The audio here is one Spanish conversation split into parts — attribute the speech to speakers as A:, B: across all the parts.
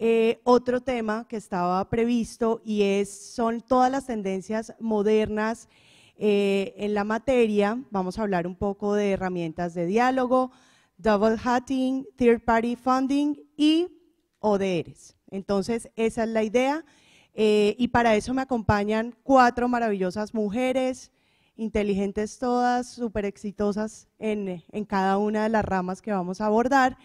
A: Eh, otro tema que estaba previsto y es, son todas las tendencias modernas eh, en la materia. Vamos a hablar un poco de herramientas de diálogo, double hatting, third party funding y ODRs. Entonces, esa es la idea. Eh, y para eso me acompañan cuatro maravillosas mujeres, inteligentes todas, súper exitosas en, en cada una de las ramas que vamos a abordar.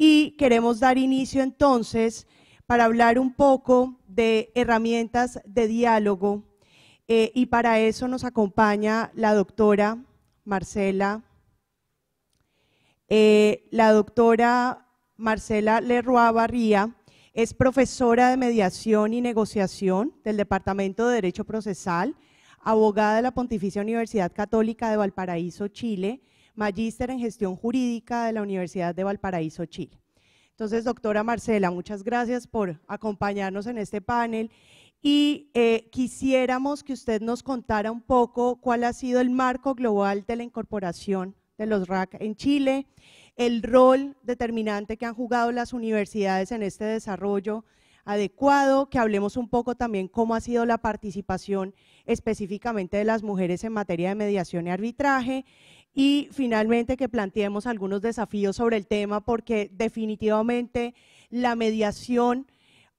A: Y queremos dar inicio entonces para hablar un poco de herramientas de diálogo. Eh, y para eso nos acompaña la doctora Marcela, eh, la doctora Marcela Barría es profesora de mediación y negociación del Departamento de Derecho Procesal, abogada de la Pontificia Universidad Católica de Valparaíso, Chile, magíster en gestión jurídica de la Universidad de Valparaíso, Chile. Entonces, doctora Marcela, muchas gracias por acompañarnos en este panel y eh, quisiéramos que usted nos contara un poco cuál ha sido el marco global de la incorporación de los RAC en Chile, el rol determinante que han jugado las universidades en este desarrollo adecuado, que hablemos un poco también cómo ha sido la participación específicamente de las mujeres en materia de mediación y arbitraje y finalmente que planteemos algunos desafíos sobre el tema porque definitivamente la mediación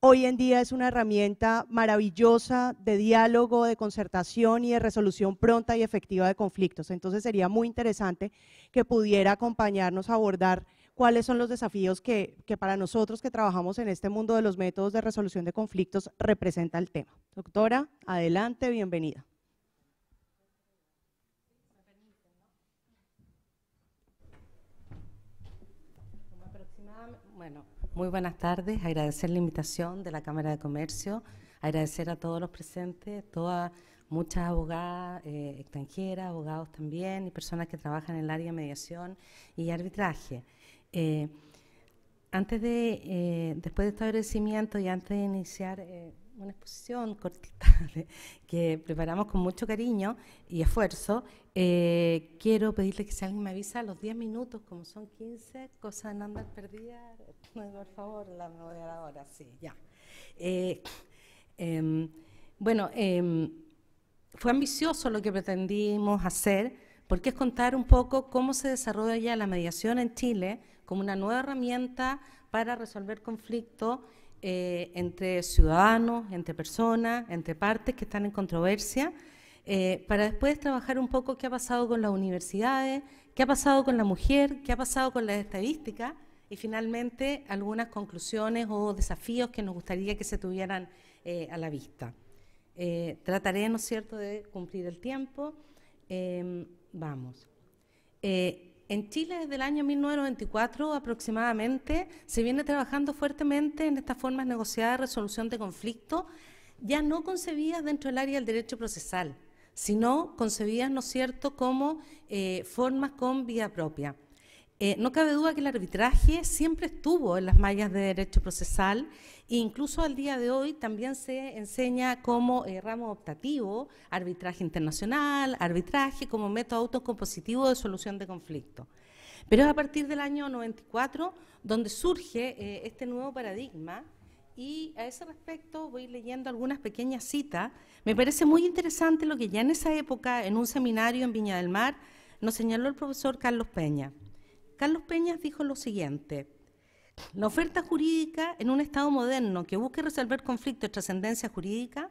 A: hoy en día es una herramienta maravillosa de diálogo, de concertación y de resolución pronta y efectiva de conflictos. Entonces sería muy interesante que pudiera acompañarnos a abordar cuáles son los desafíos que, que para nosotros que trabajamos en este mundo de los métodos de resolución de conflictos representa el tema. Doctora, adelante, bienvenida.
B: Muy buenas tardes, agradecer la invitación de la Cámara de Comercio, agradecer a todos los presentes, todas muchas abogadas eh, extranjeras, abogados también y personas que trabajan en el área de mediación y arbitraje. Eh, antes de, eh, después de este agradecimiento y antes de iniciar una exposición cortita que preparamos con mucho cariño y esfuerzo. Eh, quiero pedirle que si alguien me avisa los 10 minutos, como son 15, cosas en andar perdida, por favor, la me sí, ya. Eh, em, bueno, em, fue ambicioso lo que pretendimos hacer, porque es contar un poco cómo se desarrolla la mediación en Chile como una nueva herramienta para resolver conflictos eh, entre ciudadanos, entre personas, entre partes que están en controversia, eh, para después trabajar un poco qué ha pasado con las universidades, qué ha pasado con la mujer, qué ha pasado con las estadísticas y finalmente algunas conclusiones o desafíos que nos gustaría que se tuvieran eh, a la vista. trataré, ¿no es cierto?, de cumplir el tiempo. Em, vamos. En Chile, desde el año 1994 aproximadamente, se viene trabajando fuertemente en estas formas negociadas de resolución de conflictos, ya no concebidas dentro del área del derecho procesal, sino concebidas, ¿no es cierto?, como eh, formas con vida propia. Eh, no cabe duda que el arbitraje siempre estuvo en las mallas de derecho procesal Incluso al día de hoy también se enseña como eh, ramo optativo arbitraje internacional, arbitraje como método autocompositivo de solución de conflicto. Pero es a partir del año 94 donde surge eh, este nuevo paradigma y a ese respecto voy leyendo algunas pequeñas citas. Me parece muy interesante lo que ya en esa época, en un seminario en Viña del Mar, nos señaló el profesor Carlos Peña. Carlos Peña dijo lo siguiente. La oferta jurídica en un Estado moderno que busque resolver conflictos de trascendencia jurídica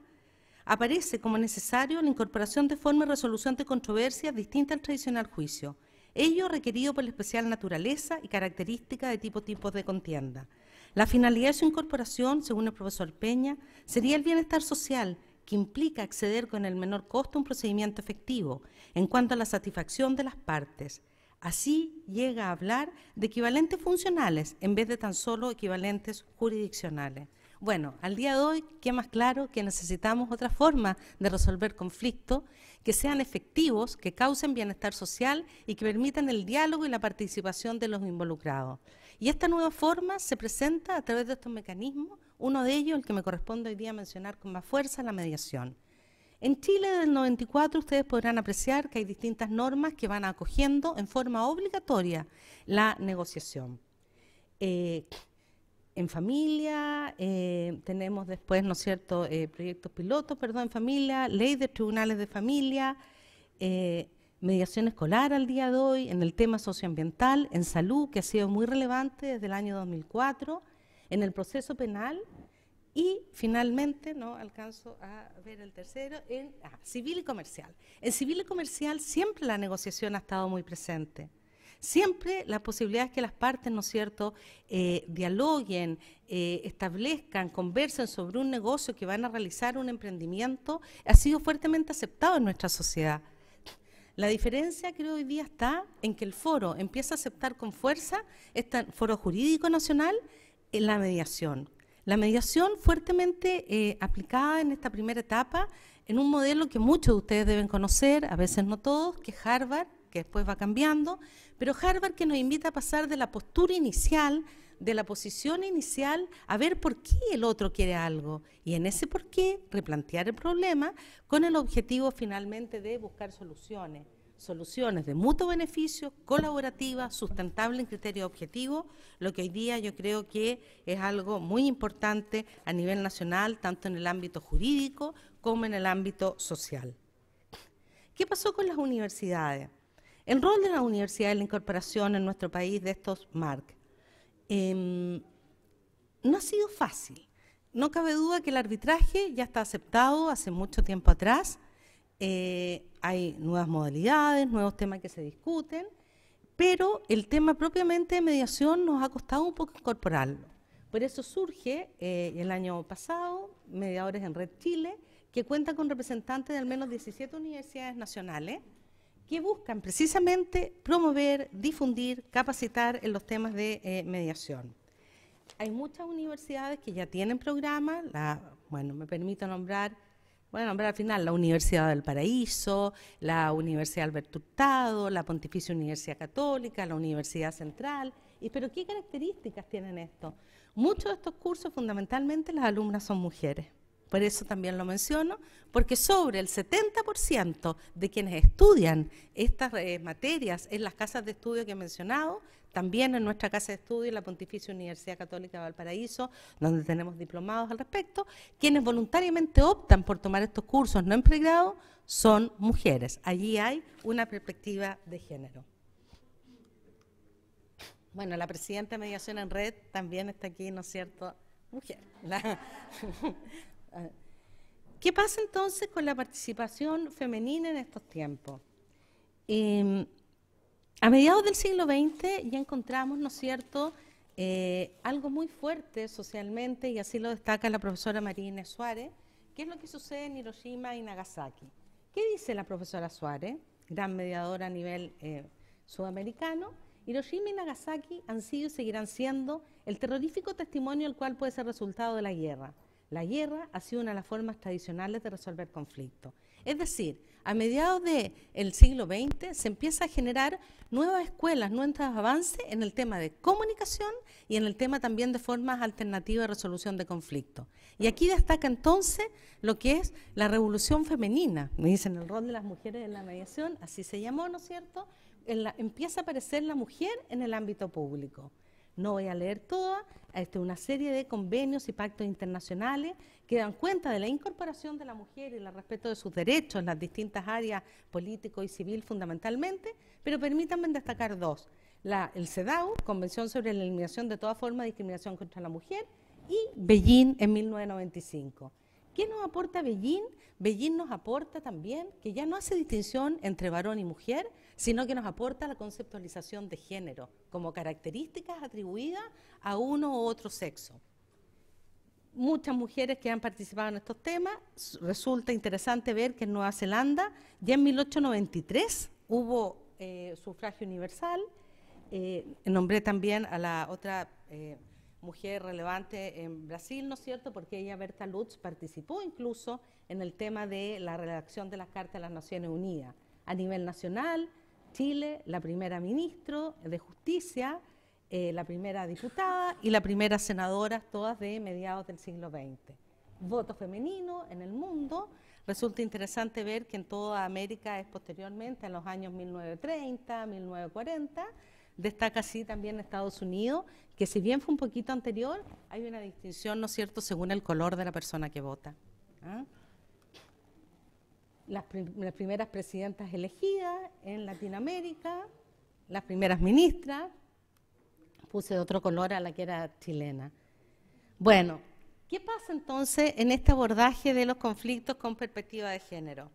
B: aparece como necesario la incorporación de forma y resolución de controversias distintas al tradicional juicio, ello requerido por la especial naturaleza y característica de tipo tipos de contienda. La finalidad de su incorporación, según el profesor Peña, sería el bienestar social, que implica acceder con el menor costo a un procedimiento efectivo en cuanto a la satisfacción de las partes, Así llega a hablar de equivalentes funcionales en vez de tan solo equivalentes jurisdiccionales. Bueno, al día de hoy, queda más claro que necesitamos otra forma de resolver conflictos que sean efectivos, que causen bienestar social y que permitan el diálogo y la participación de los involucrados. Y esta nueva forma se presenta a través de estos mecanismos, uno de ellos, el que me corresponde hoy día mencionar con más fuerza, la mediación. En Chile del 94 ustedes podrán apreciar que hay distintas normas que van acogiendo en forma obligatoria la negociación. Eh, en familia, eh, tenemos después, ¿no es cierto?, eh, proyectos pilotos, perdón, en familia, ley de tribunales de familia, mediación escolar al día de hoy, en el tema socioambiental, en salud, que ha sido muy relevante desde el año 2004, en el proceso penal, y finalmente, no alcanzo a ver el tercero, en ah, civil y comercial. En civil y comercial siempre la negociación ha estado muy presente. Siempre la posibilidad es que las partes, ¿no es cierto?, eh, dialoguen, eh, establezcan, conversen sobre un negocio que van a realizar, un emprendimiento, ha sido fuertemente aceptado en nuestra sociedad. La diferencia creo hoy día está en que el foro empieza a aceptar con fuerza, este foro jurídico nacional, en la mediación la mediación fuertemente eh, aplicada en esta primera etapa en un modelo que muchos de ustedes deben conocer, a veces no todos, que es Harvard, que después va cambiando, pero Harvard que nos invita a pasar de la postura inicial, de la posición inicial, a ver por qué el otro quiere algo y en ese por qué replantear el problema con el objetivo finalmente de buscar soluciones soluciones de mutuo beneficio, colaborativa, sustentable en criterio objetivo, lo que hoy día yo creo que es algo muy importante a nivel nacional, tanto en el ámbito jurídico como en el ámbito social. ¿Qué pasó con las universidades? El rol de las universidades en la incorporación en nuestro país de estos MARC em, no ha sido fácil. No cabe duda que el arbitraje ya está aceptado hace mucho tiempo atrás, eh, hay nuevas modalidades, nuevos temas que se discuten, pero el tema propiamente de mediación nos ha costado un poco incorporarlo. Por eso surge eh, el año pasado Mediadores en Red Chile, que cuenta con representantes de al menos 17 universidades nacionales que buscan precisamente promover, difundir, capacitar en los temas de eh, mediación. Hay muchas universidades que ya tienen programas, bueno, me permito nombrar bueno, nombrar al final la Universidad del Paraíso, la Universidad Alberto Hurtado, la Pontificia Universidad Católica, la Universidad Central. Y, ¿Pero qué características tienen esto? Muchos de estos cursos, fundamentalmente, las alumnas son mujeres. Por eso también lo menciono, porque sobre el 70% de quienes estudian estas eh, materias en las casas de estudio que he mencionado, también en nuestra casa de estudio, en la Pontificia Universidad Católica de Valparaíso, donde tenemos diplomados al respecto, quienes voluntariamente optan por tomar estos cursos no en pregrado son mujeres. Allí hay una perspectiva de género. Bueno, la presidenta de Mediación en Red también está aquí, ¿no es cierto? Mujer. Ah. ¿Qué pasa entonces con la participación femenina en estos tiempos? Em, a mediados del siglo XX ya encontramos, ¿no es cierto?, eh, algo muy fuerte socialmente, y así lo destaca la profesora Marina Suárez, que es lo que sucede en Hiroshima y Nagasaki. ¿Qué dice la profesora Suárez, gran mediadora a nivel eh, sudamericano? Hiroshima y Nagasaki han sido y seguirán siendo el terrorífico testimonio al cual puede ser resultado de la guerra. La guerra ha sido una de las formas tradicionales de resolver conflictos. Es decir, a mediados del siglo XX se empieza a generar nuevas escuelas, nuevos avances en el tema de comunicación y en el tema también de formas alternativas de resolución de conflictos. Y aquí destaca entonces lo que es la revolución femenina, me dicen el rol de las mujeres en la mediación, así se llamó, ¿no es cierto? empieza a aparecer la mujer en el ámbito público no voy a leer todas, es este, una serie de convenios y pactos internacionales que dan cuenta de la incorporación de la mujer y el respeto de sus derechos en las distintas áreas político y civil fundamentalmente, pero permítanme destacar dos. el CEDAW, Convención sobre la Eliminación de toda forma de discriminación contra la mujer, y Beijing en 1995. ¿Qué nos aporta Beijing? Beijing nos aporta también que ya no hace distinción entre varón y mujer, sino que nos aporta la conceptualización de género como características atribuidas a uno u otro sexo. Muchas mujeres que han participado en estos temas, resulta interesante ver que en Nueva Zelanda ya en 1893 hubo eh, sufragio universal. Eh, nombré también a la otra eh, mujer relevante en Brasil, ¿no es cierto? Porque ella, Berta Lutz, participó incluso en el tema de la redacción de las cartas de las Naciones Unidas a nivel nacional, Chile, la primera ministra de Justicia, eh, la primera diputada y la primera senadora, todas de mediados del siglo XX. Voto femenino en el mundo. Resulta interesante ver que en toda América es posteriormente, en los años 1930, 1940. Destaca así también Estados Unidos, que si bien fue un poquito anterior, hay una distinción, ¿no es cierto?, según el color de la persona que vota. ¿ah? las, primeras presidentas elegidas en Latinoamérica, las primeras ministras, puse otro color a la que era chilena. Bueno, ¿qué pasa entonces en este abordaje de los conflictos con perspectiva de género?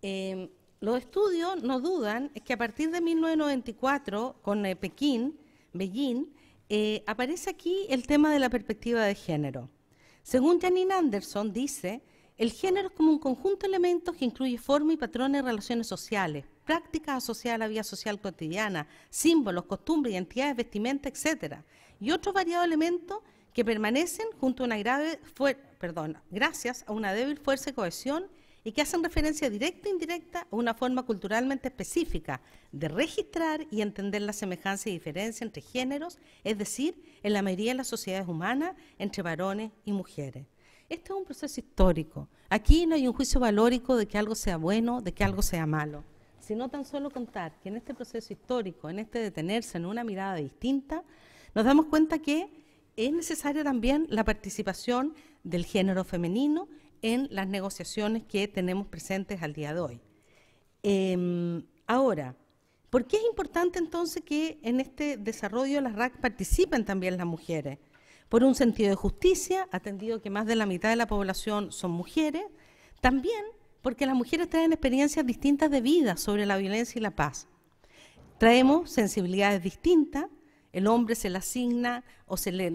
B: Em, los estudios no dudan es que a partir de 1994, con eh, Pekín, Beijing, eh, aparece aquí el tema de la perspectiva de género. Según Janine Anderson, dice el género es como un conjunto de elementos que incluye forma y patrones de relaciones sociales, prácticas asociadas a la vida social cotidiana, símbolos, costumbres, identidades, vestimenta, etc. Y otros variados elementos que permanecen junto a una grave perdón, gracias a una débil fuerza de cohesión y que hacen referencia directa e indirecta a una forma culturalmente específica de registrar y entender la semejanza y diferencia entre géneros, es decir, en la mayoría de las sociedades humanas, entre varones y mujeres. Este es un proceso histórico. Aquí no hay un juicio valórico de que algo sea bueno, de que algo sea malo, sino tan solo contar que en este proceso histórico, en este detenerse en una mirada distinta, nos damos cuenta que es necesaria también la participación del género femenino en las negociaciones que tenemos presentes al día de hoy. Em, ahora, ¿por qué es importante entonces que en este desarrollo de las RAC participen también las mujeres? Por un sentido de justicia, atendido que más de la mitad de la población son mujeres, también porque las mujeres traen experiencias distintas de vida sobre la violencia y la paz. Traemos sensibilidades distintas, el hombre se le asigna o se le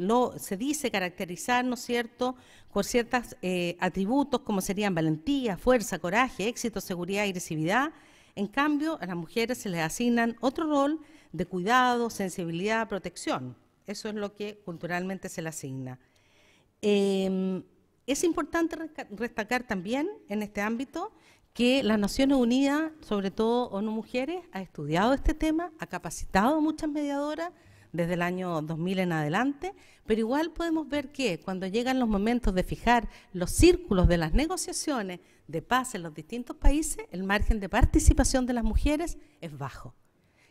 B: dice caracterizar, ¿no es cierto?, por ciertos eh, atributos como serían valentía, fuerza, coraje, éxito, seguridad, agresividad. En cambio, a las mujeres se les asignan otro rol de cuidado, sensibilidad, protección. Eso es lo que culturalmente se le asigna. Em, es importante destacar también en este ámbito que las Naciones Unidas, sobre todo ONU Mujeres, ha estudiado este tema, ha capacitado a muchas mediadoras desde el año 2000 en adelante, pero igual podemos ver que cuando llegan los momentos de fijar los círculos de las negociaciones de paz en los distintos países, el margen de participación de las mujeres es bajo.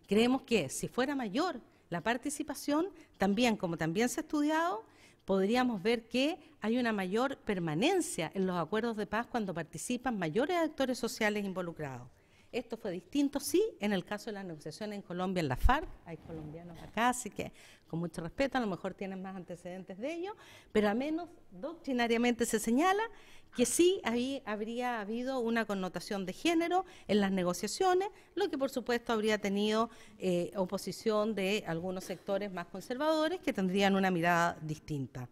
B: Creemos que si fuera mayor la participación, también, como también se ha estudiado, podríamos ver que hay una mayor permanencia en los acuerdos de paz cuando participan mayores actores sociales involucrados. Esto fue distinto, sí, en el caso de las negociaciones en Colombia, en la FARC, hay colombianos acá, así que con mucho respeto, a lo mejor tienen más antecedentes de ellos, pero al menos doctrinariamente se señala que sí ahí habría habido una connotación de género en las negociaciones, lo que por supuesto habría tenido eh, oposición de algunos sectores más conservadores que tendrían una mirada distinta.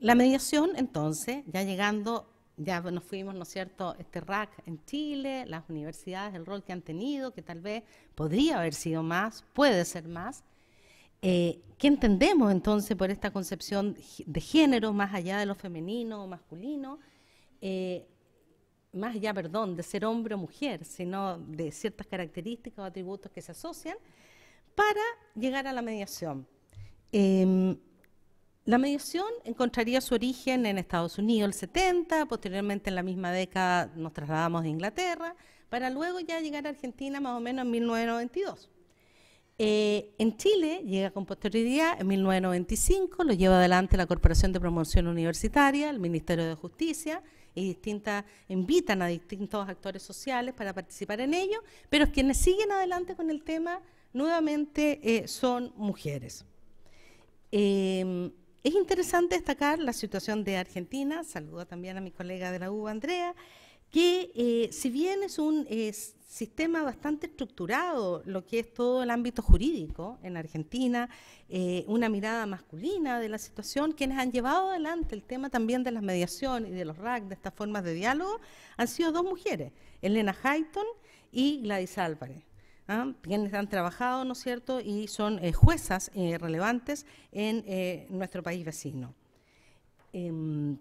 B: La mediación, entonces, ya llegando ya pues, nos fuimos, ¿no es cierto?, este RAC en Chile, las universidades, el rol que han tenido, que tal vez podría haber sido más, puede ser más. Eh, ¿Qué entendemos entonces por esta concepción de género, más allá de lo femenino o masculino? Eh, más allá, perdón, de ser hombre o mujer, sino de ciertas características o atributos que se asocian para llegar a la mediación. Em, la mediación encontraría su origen en Estados Unidos el 70, posteriormente en la misma década nos trasladamos de Inglaterra, para luego ya llegar a Argentina más o menos en 1992. Eh, en Chile llega con posterioridad en 1995, lo lleva adelante la Corporación de Promoción Universitaria, el Ministerio de Justicia y distintas invitan a distintos actores sociales para participar en ello, pero quienes siguen adelante con el tema nuevamente eh, son mujeres. Eh, es interesante destacar la situación de Argentina, saludo también a mi colega de la UBA, Andrea, que eh, si bien es un sistema bastante estructurado, lo que es todo el ámbito jurídico en Argentina, eh, una mirada masculina de la situación, quienes han llevado adelante el tema también de las mediación y de los RAC, de estas formas de diálogo, han sido dos mujeres, Elena Hayton y Gladys Álvarez. ¿ah? quienes han trabajado, ¿no es cierto?, y son eh, juezas eh, relevantes en eh, nuestro país vecino. Em,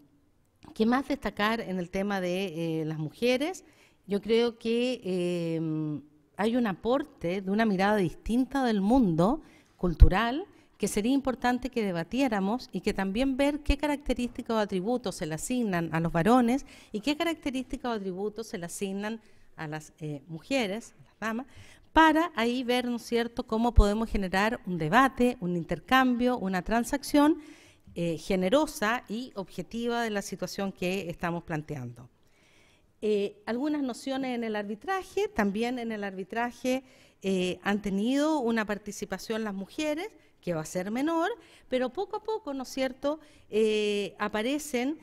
B: ¿Qué más destacar en el tema de las mujeres? Yo creo que em, hay un aporte de una mirada distinta del mundo cultural que sería importante que debatiéramos y que también ver qué características o atributos se le asignan a los varones y qué características o atributos se le asignan a las mujeres, a las damas, para ahí ver, ¿no es cierto?, cómo podemos generar un debate, un intercambio, una transacción eh, generosa y objetiva de la situación que estamos planteando. Eh, algunas nociones en el arbitraje, también en el arbitraje eh, han tenido una participación las mujeres, que va a ser menor, pero poco a poco, ¿no es cierto?, aparecen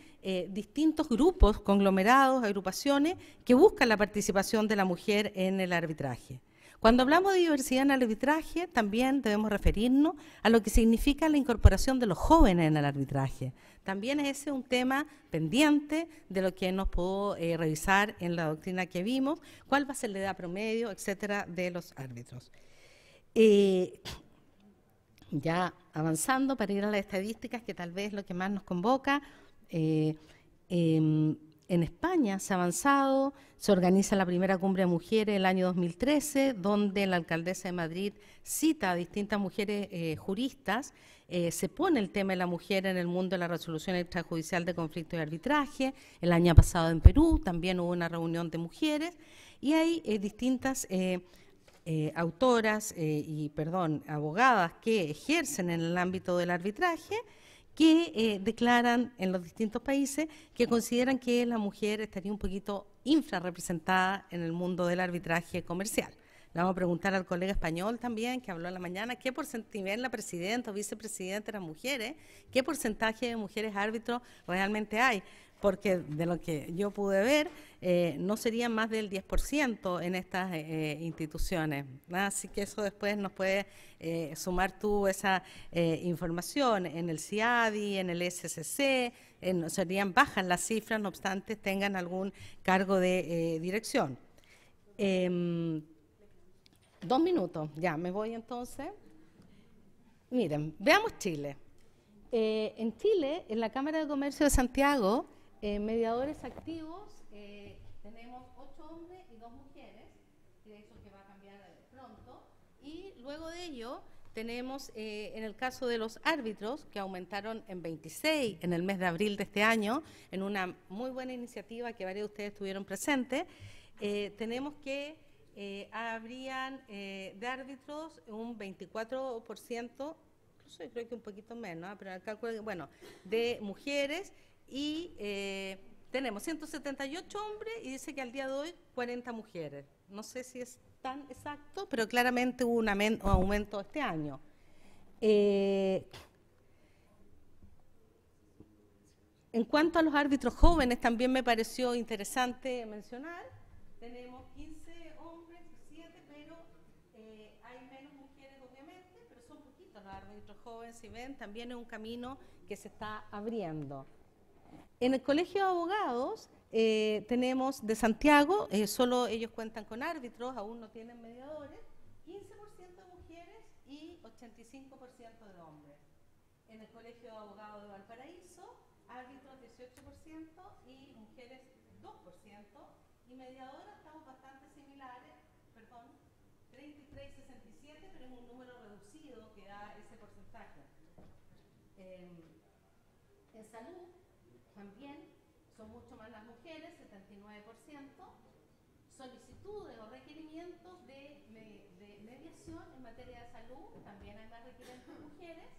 B: distintos grupos, conglomerados, agrupaciones, que buscan la participación de la mujer en el arbitraje. Cuando hablamos de diversidad en el arbitraje, también debemos referirnos a lo que significa la incorporación de los jóvenes en el arbitraje. También ese es un tema pendiente de lo que nos pudo eh, revisar en la doctrina que vimos, cuál va a ser la edad promedio, etcétera, de los árbitros. Eh, ya avanzando para ir a las estadísticas, que tal vez lo que más nos convoca. Eh, em, en España se ha avanzado, se organiza la primera cumbre de mujeres el año 2013, donde la alcaldesa de Madrid cita a distintas mujeres eh, juristas, eh, se pone el tema de la mujer en el mundo de la resolución extrajudicial de conflictos y arbitraje. El año pasado en Perú también hubo una reunión de mujeres y hay eh, distintas... autoras y, perdón, abogadas que ejercen en el ámbito del arbitraje que eh, declaran en los distintos países que consideran que la mujer estaría un poquito infrarrepresentada en el mundo del arbitraje comercial. Le vamos a preguntar al colega español también, que habló en la mañana, qué porcentaje, la presidenta o vicepresidenta de mujeres, qué porcentaje de mujeres árbitros realmente hay porque de lo que yo pude ver, eh, no serían más del 10% en estas eh, eh, instituciones. Así que eso después nos puede sumar tú esa información en el CIADI, en el SCC, serían bajas las cifras, no obstante tengan algún cargo de dirección. Em, dos minutos, ya me voy entonces. Miren, veamos Chile. en Chile, en la Cámara de Comercio de Santiago, eh, mediadores activos, eh, tenemos ocho hombres y dos mujeres, de eso que va a cambiar pronto. Y luego de ello, tenemos eh, en el caso de los árbitros, que aumentaron en 26 en el mes de abril de este año, en una muy buena iniciativa que varios de ustedes estuvieron presentes, tenemos que habrían de árbitros un 24%, incluso creo que un poquito menos, ¿ah? pero el cálculo, bueno, de mujeres y eh, tenemos 178 hombres y dice que al día de hoy 40 mujeres. No sé si es tan exacto, pero claramente hubo un aumento este año. Eh, en cuanto a los árbitros jóvenes, también me pareció interesante mencionar, tenemos 15 hombres, 7, pero eh, hay menos mujeres obviamente, pero son poquitos los árbitros jóvenes, y ven, también es un camino que se está abriendo. En el Colegio de Abogados eh, tenemos de Santiago, eh, solo ellos cuentan con árbitros, aún no tienen mediadores, 15% de mujeres y 85% de hombres. En el Colegio de Abogados de Valparaíso, árbitros 18% y mujeres 2%, y mediadoras estamos bastante similares, perdón, 3367 67, pero es un número reducido que da ese porcentaje. Em, en salud, también son mucho más las mujeres, 79%, solicitudes o requerimientos de, mediación en materia de salud, también hay más requerimientos de mujeres,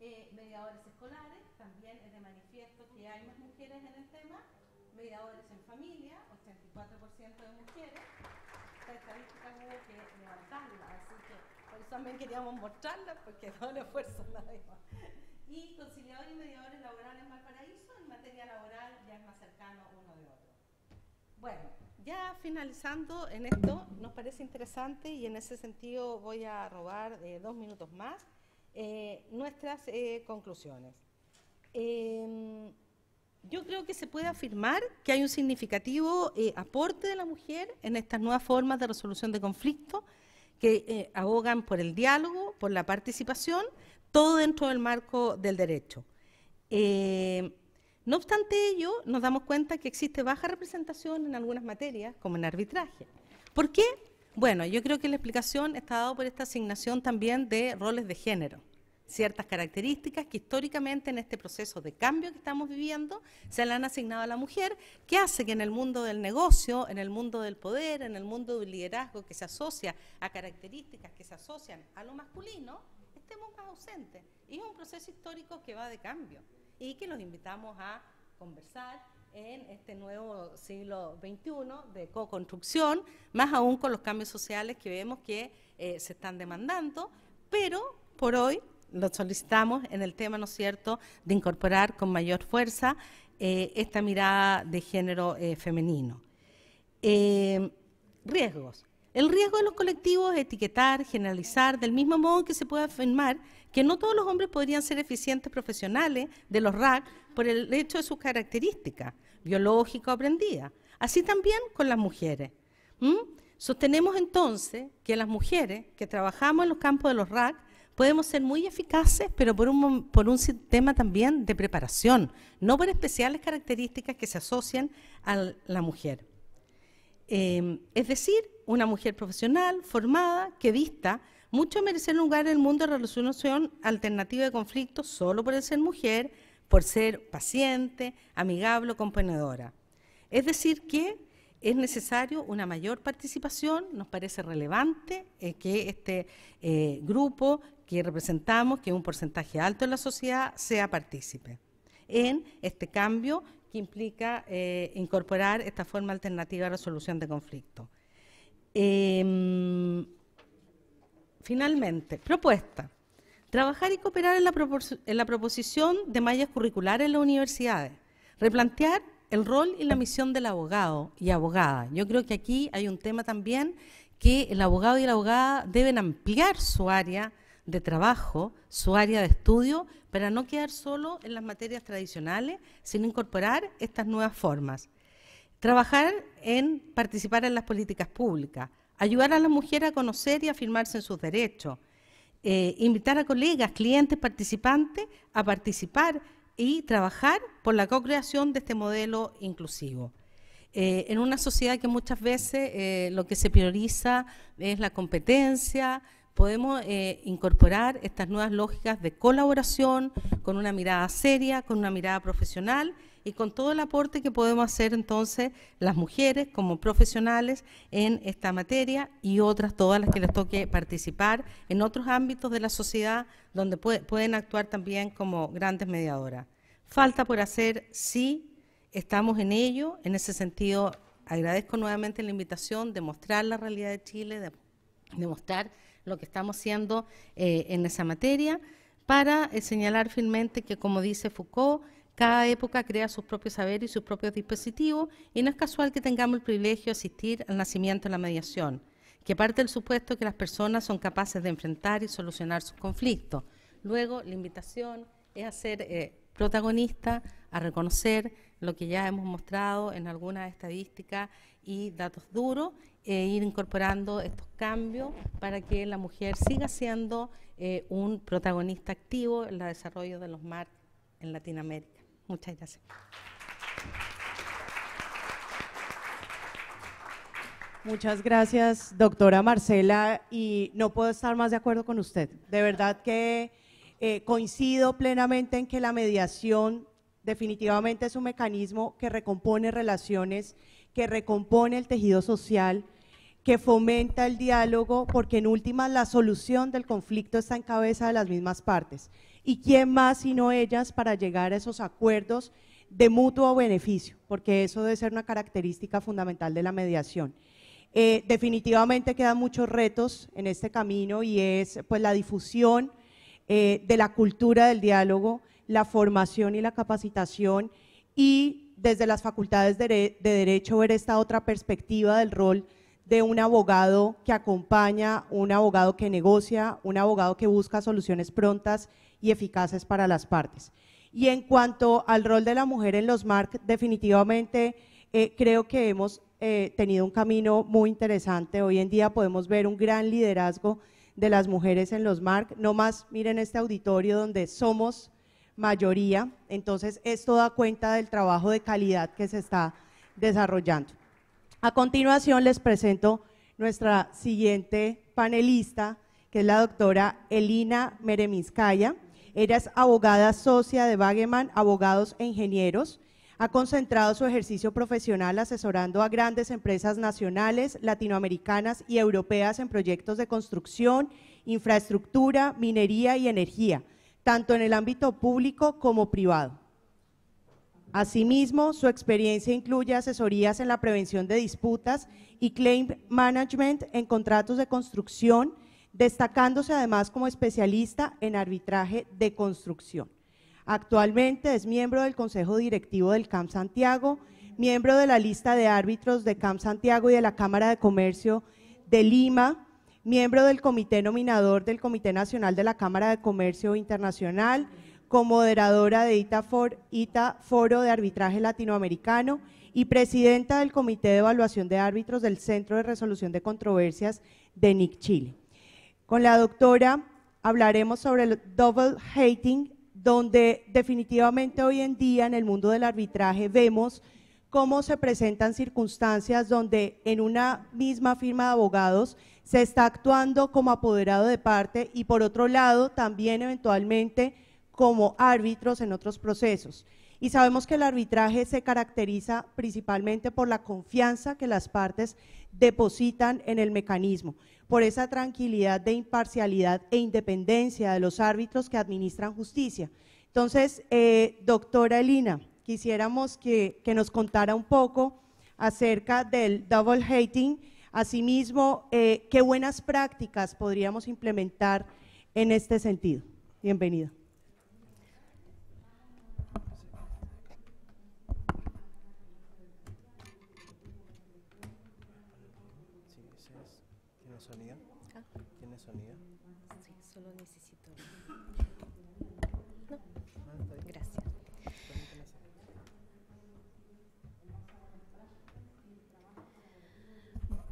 B: eh, mediadores escolares, también es de manifiesto que hay más mujeres en el tema, mediadores en familia, 84% de mujeres, esta estadística hubo que levantarla, así que por eso también queríamos mostrarla, porque no le esfuerzo nadie más y conciliadores y mediadores laborales en Valparaíso en materia laboral ya es más cercano uno de otro. Bueno, ya finalizando en esto, nos parece interesante y en ese sentido voy a robar eh, dos minutos más eh, nuestras eh, conclusiones. Em, yo creo que se puede afirmar que hay un significativo aporte de la mujer en estas nuevas formas de resolución de conflictos que abogan por el diálogo, por la participación, todo dentro del marco del derecho. Eh, no obstante ello, nos damos cuenta que existe baja representación en algunas materias, como en arbitraje. ¿Por qué? Bueno, yo creo que la explicación está dada por esta asignación también de roles de género, ciertas características que históricamente en este proceso de cambio que estamos viviendo se le han asignado a la mujer, que hace que en el mundo del negocio, en el mundo del poder, en el mundo del liderazgo que se asocia a características que se asocian a lo masculino, estemos más ausentes. Y es un proceso histórico que va de cambio y que los invitamos a conversar en este nuevo siglo XXI de co-construcción, más aún con los cambios sociales que vemos que eh, se están demandando, pero por hoy lo solicitamos en el tema, ¿no es cierto?, de incorporar con mayor fuerza eh, esta mirada de género eh, femenino. riesgos. El riesgo de los colectivos es etiquetar, generalizar, del mismo modo que se puede afirmar que no todos los hombres podrían ser eficientes profesionales de los RAC por el hecho de sus características biológicas aprendidas. Así también con las mujeres. Sostenemos entonces que las mujeres que trabajamos en los campos de los RAC podemos ser muy eficaces, pero por un, por un sistema también de preparación, no por especiales características que se asocian a la mujer. Em, es decir, una mujer profesional, formada, que vista mucho merecer un lugar en el mundo de resolución alternativa de conflictos solo por el ser mujer, por ser paciente, amigable o Es decir, que es necesario una mayor participación, nos parece relevante eh, que este eh, grupo que representamos, que es un porcentaje alto en la sociedad, sea partícipe en este cambio que implica eh, incorporar esta forma alternativa de resolución de conflictos. Em, finalmente, propuesta. Trabajar y cooperar en la, en la proposición de mallas curriculares en las universidades. Replantear el rol y la misión del abogado y abogada. Yo creo que aquí hay un tema también que el abogado y la abogada deben ampliar su área de trabajo, su área de estudio, para no quedar solo en las materias tradicionales, sino incorporar estas nuevas formas. Trabajar en participar en las políticas públicas, ayudar a las mujeres a conocer y afirmarse en sus derechos, eh, invitar a colegas, clientes, participantes a participar y trabajar por la co-creación de este modelo inclusivo. Eh, en una sociedad que muchas veces eh, lo que se prioriza es la competencia podemos eh, incorporar estas nuevas lógicas de colaboración con una mirada seria, con una mirada profesional y con todo el aporte que podemos hacer entonces las mujeres como profesionales en esta materia y otras todas las que les toque participar en otros ámbitos de la sociedad donde pueden actuar también como grandes mediadoras. Falta por hacer, sí, estamos en ello, en ese sentido agradezco nuevamente la invitación de mostrar la realidad de Chile, de mostrar lo que estamos haciendo eh, en esa materia, para eh, señalar firmemente que, como dice Foucault, cada época crea sus propios saberes y sus propios dispositivos, y no es casual que tengamos el privilegio de asistir al nacimiento de la mediación, que parte del supuesto que las personas son capaces de enfrentar y solucionar sus conflictos. Luego, la invitación es a ser eh, protagonista, a reconocer lo que ya hemos mostrado en algunas estadísticas y datos duros e ir incorporando estos cambios para que la mujer siga siendo eh, un protagonista activo en el desarrollo de los mar en Latinoamérica.
A: Muchas gracias. Muchas gracias, doctora Marcela, y no puedo estar más de acuerdo con usted. De verdad que eh, coincido plenamente en que la mediación definitivamente es un mecanismo que recompone relaciones, que recompone el tejido social, que fomenta el diálogo, porque en última la solución del conflicto está en cabeza de las mismas partes. ¿Y quién más sino ellas para llegar a esos acuerdos de mutuo beneficio? Porque eso debe ser una característica fundamental de la mediación. Eh, definitivamente quedan muchos retos en este camino y es pues, la difusión eh, de la cultura del diálogo, la formación y la capacitación y desde las facultades de, Derecho ver esta otra perspectiva del rol de un abogado que acompaña, un abogado que negocia, un abogado que busca soluciones prontas y eficaces para las partes. Y en cuanto al rol de la mujer en los MARC, definitivamente eh, creo que hemos eh, tenido un camino muy interesante. Hoy en día podemos ver un gran liderazgo de las mujeres en los MARC. No más miren este auditorio donde somos mayoría. Entonces, esto da cuenta del trabajo de calidad que se está desarrollando. A continuación les presento nuestra siguiente panelista, que es la doctora Elina Meremizcaya, Ella es abogada socia de Wageman Abogados e Ingenieros. Ha concentrado su ejercicio profesional asesorando a grandes empresas nacionales, latinoamericanas y europeas en proyectos de construcción, infraestructura, minería y energía, tanto en el ámbito público como privado. Asimismo, su experiencia incluye asesorías en la prevención de disputas y claim management en contratos de construcción, destacándose además como especialista en arbitraje de construcción. Actualmente es miembro del Consejo Directivo del CAMP Santiago, miembro de la lista de árbitros de CAMP Santiago y de la Cámara de Comercio de Lima, miembro del Comité Nominador del Comité Nacional de la Cámara de Comercio Internacional, moderadora de ITA Foro de Arbitraje Latinoamericano y presidenta del Comité de Evaluación de Árbitros del Centro de Resolución de Controversias de NIC Chile. Con la doctora hablaremos sobre el double hating, donde definitivamente hoy en día en el mundo del arbitraje vemos cómo se presentan circunstancias donde en una misma firma de abogados se está actuando como apoderado de parte y por otro lado también eventualmente como árbitros en otros procesos. Y sabemos que el arbitraje se caracteriza principalmente por la confianza que las partes depositan en el mecanismo, por esa tranquilidad de imparcialidad e independencia de los árbitros que administran justicia. Entonces, eh, doctora Elina, quisiéramos que, nos contara un poco acerca del double hating, asimismo, eh, qué buenas prácticas podríamos implementar en este sentido. Bienvenida.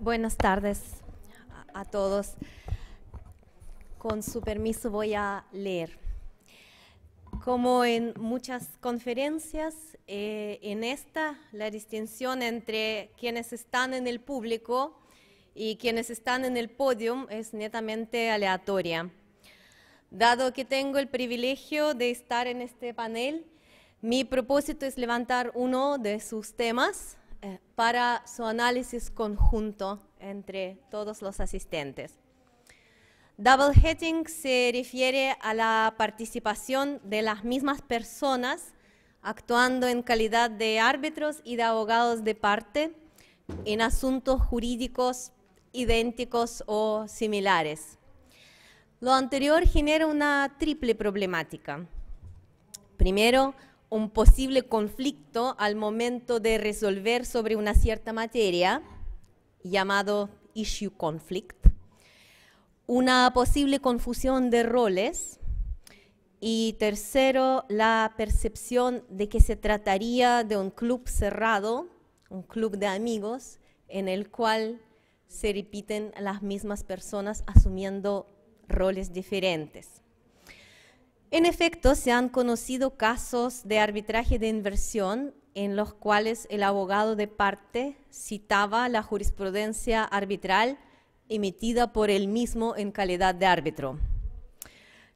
C: Buenas tardes a, todos. Con su permiso voy a leer. Como en muchas conferencias, eh, en esta la distinción entre quienes están en el público y quienes están en el podium es netamente aleatoria. Dado que tengo el privilegio de estar en este panel, mi propósito es levantar uno de sus temas eh, para su análisis conjunto entre todos los asistentes. Double heading se refiere a la participación de las mismas personas actuando en calidad de árbitros y de abogados de parte en asuntos jurídicos idénticos o similares. Lo anterior genera una triple problemática. Primero, un posible conflicto al momento de resolver sobre una cierta materia, llamado issue conflict, una posible confusión de roles y tercero, la percepción de que se trataría de un club cerrado, un club de amigos en el cual se repiten las mismas personas asumiendo roles diferentes. En efecto, se han conocido casos de arbitraje de inversión en los cuales el abogado de parte citaba la jurisprudencia arbitral emitida por él mismo en calidad de árbitro.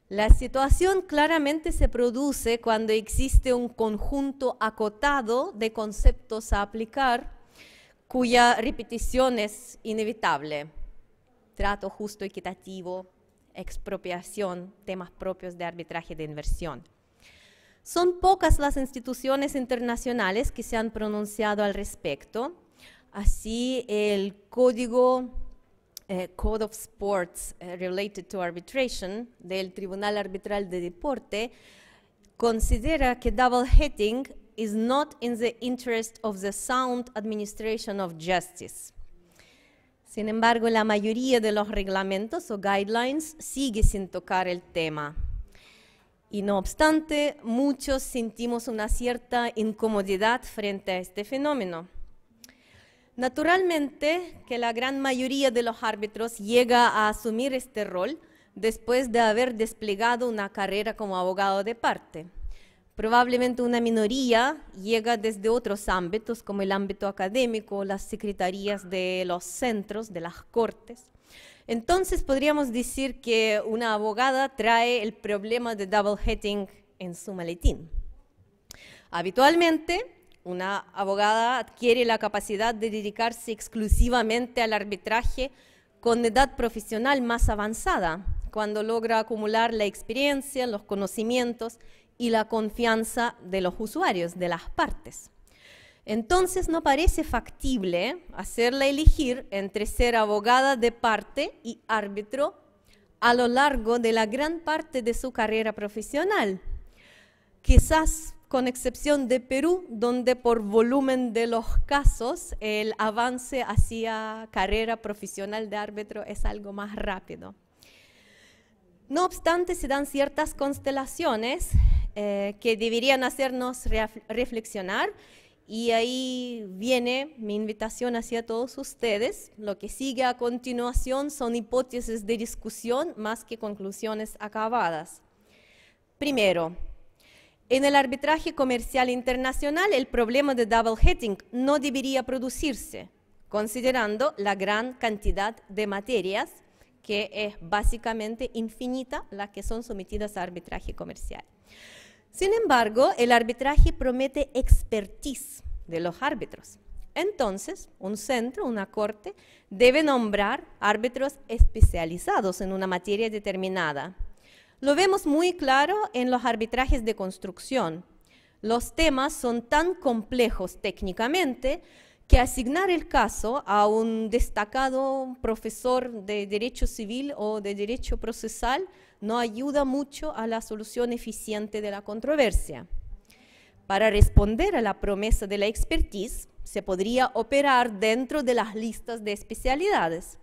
C: La situación claramente se produce cuando existe un conjunto acotado de conceptos a aplicar cuya repetición es inevitable. Trato justo y equitativo, expropiación, temas propios de arbitraje de inversión. Son pocas las instituciones internacionales que se han pronunciado al respecto. Así, el Código eh, Code of Sports eh, Related to Arbitration del Tribunal Arbitral de Deporte considera que double hitting is not in the interest of the sound administration of justice. Sin embargo, la mayoría de los reglamentos o guidelines sigue sin tocar el tema. Y no obstante, muchos sentimos una cierta incomodidad frente a este fenómeno. Naturalmente que la gran mayoría de los árbitros llega a asumir este rol después de haber desplegado una carrera como abogado de parte. Probablemente una minoría llega desde otros ámbitos, como el ámbito académico, las secretarías de los centros, de las cortes. Entonces podríamos decir que una abogada trae el problema de double heading en su maletín. Habitualmente, una abogada adquiere la capacidad de dedicarse exclusivamente al arbitraje con edad profesional más avanzada, cuando logra acumular la experiencia, los conocimientos y la confianza de los usuarios, de las partes. Entonces no parece factible hacerla elegir entre ser abogada de parte y árbitro a lo largo de la gran parte de su carrera profesional. Quizás con excepción de Perú, donde por volumen de los casos el avance hacia carrera profesional de árbitro es algo más rápido. No obstante, se dan ciertas constelaciones eh, que deberían hacernos reflexionar. Y ahí viene mi invitación hacia todos ustedes. Lo que sigue a continuación son hipótesis de discusión más que conclusiones acabadas. Primero, en el arbitraje comercial internacional el problema de double heading no debería producirse, considerando la gran cantidad de materias que es básicamente infinita las que son sometidas a arbitraje comercial. Sin embargo, el arbitraje promete expertise de los árbitros. Entonces, un centro, una corte, debe nombrar árbitros especializados en una materia determinada. Lo vemos muy claro en los arbitrajes de construcción. Los temas son tan complejos técnicamente que asignar el caso a un destacado profesor de derecho civil o de derecho procesal no ayuda mucho a la solución eficiente de la controversia. Para responder a la promesa de la expertise, se podría operar dentro de las listas de especialidades.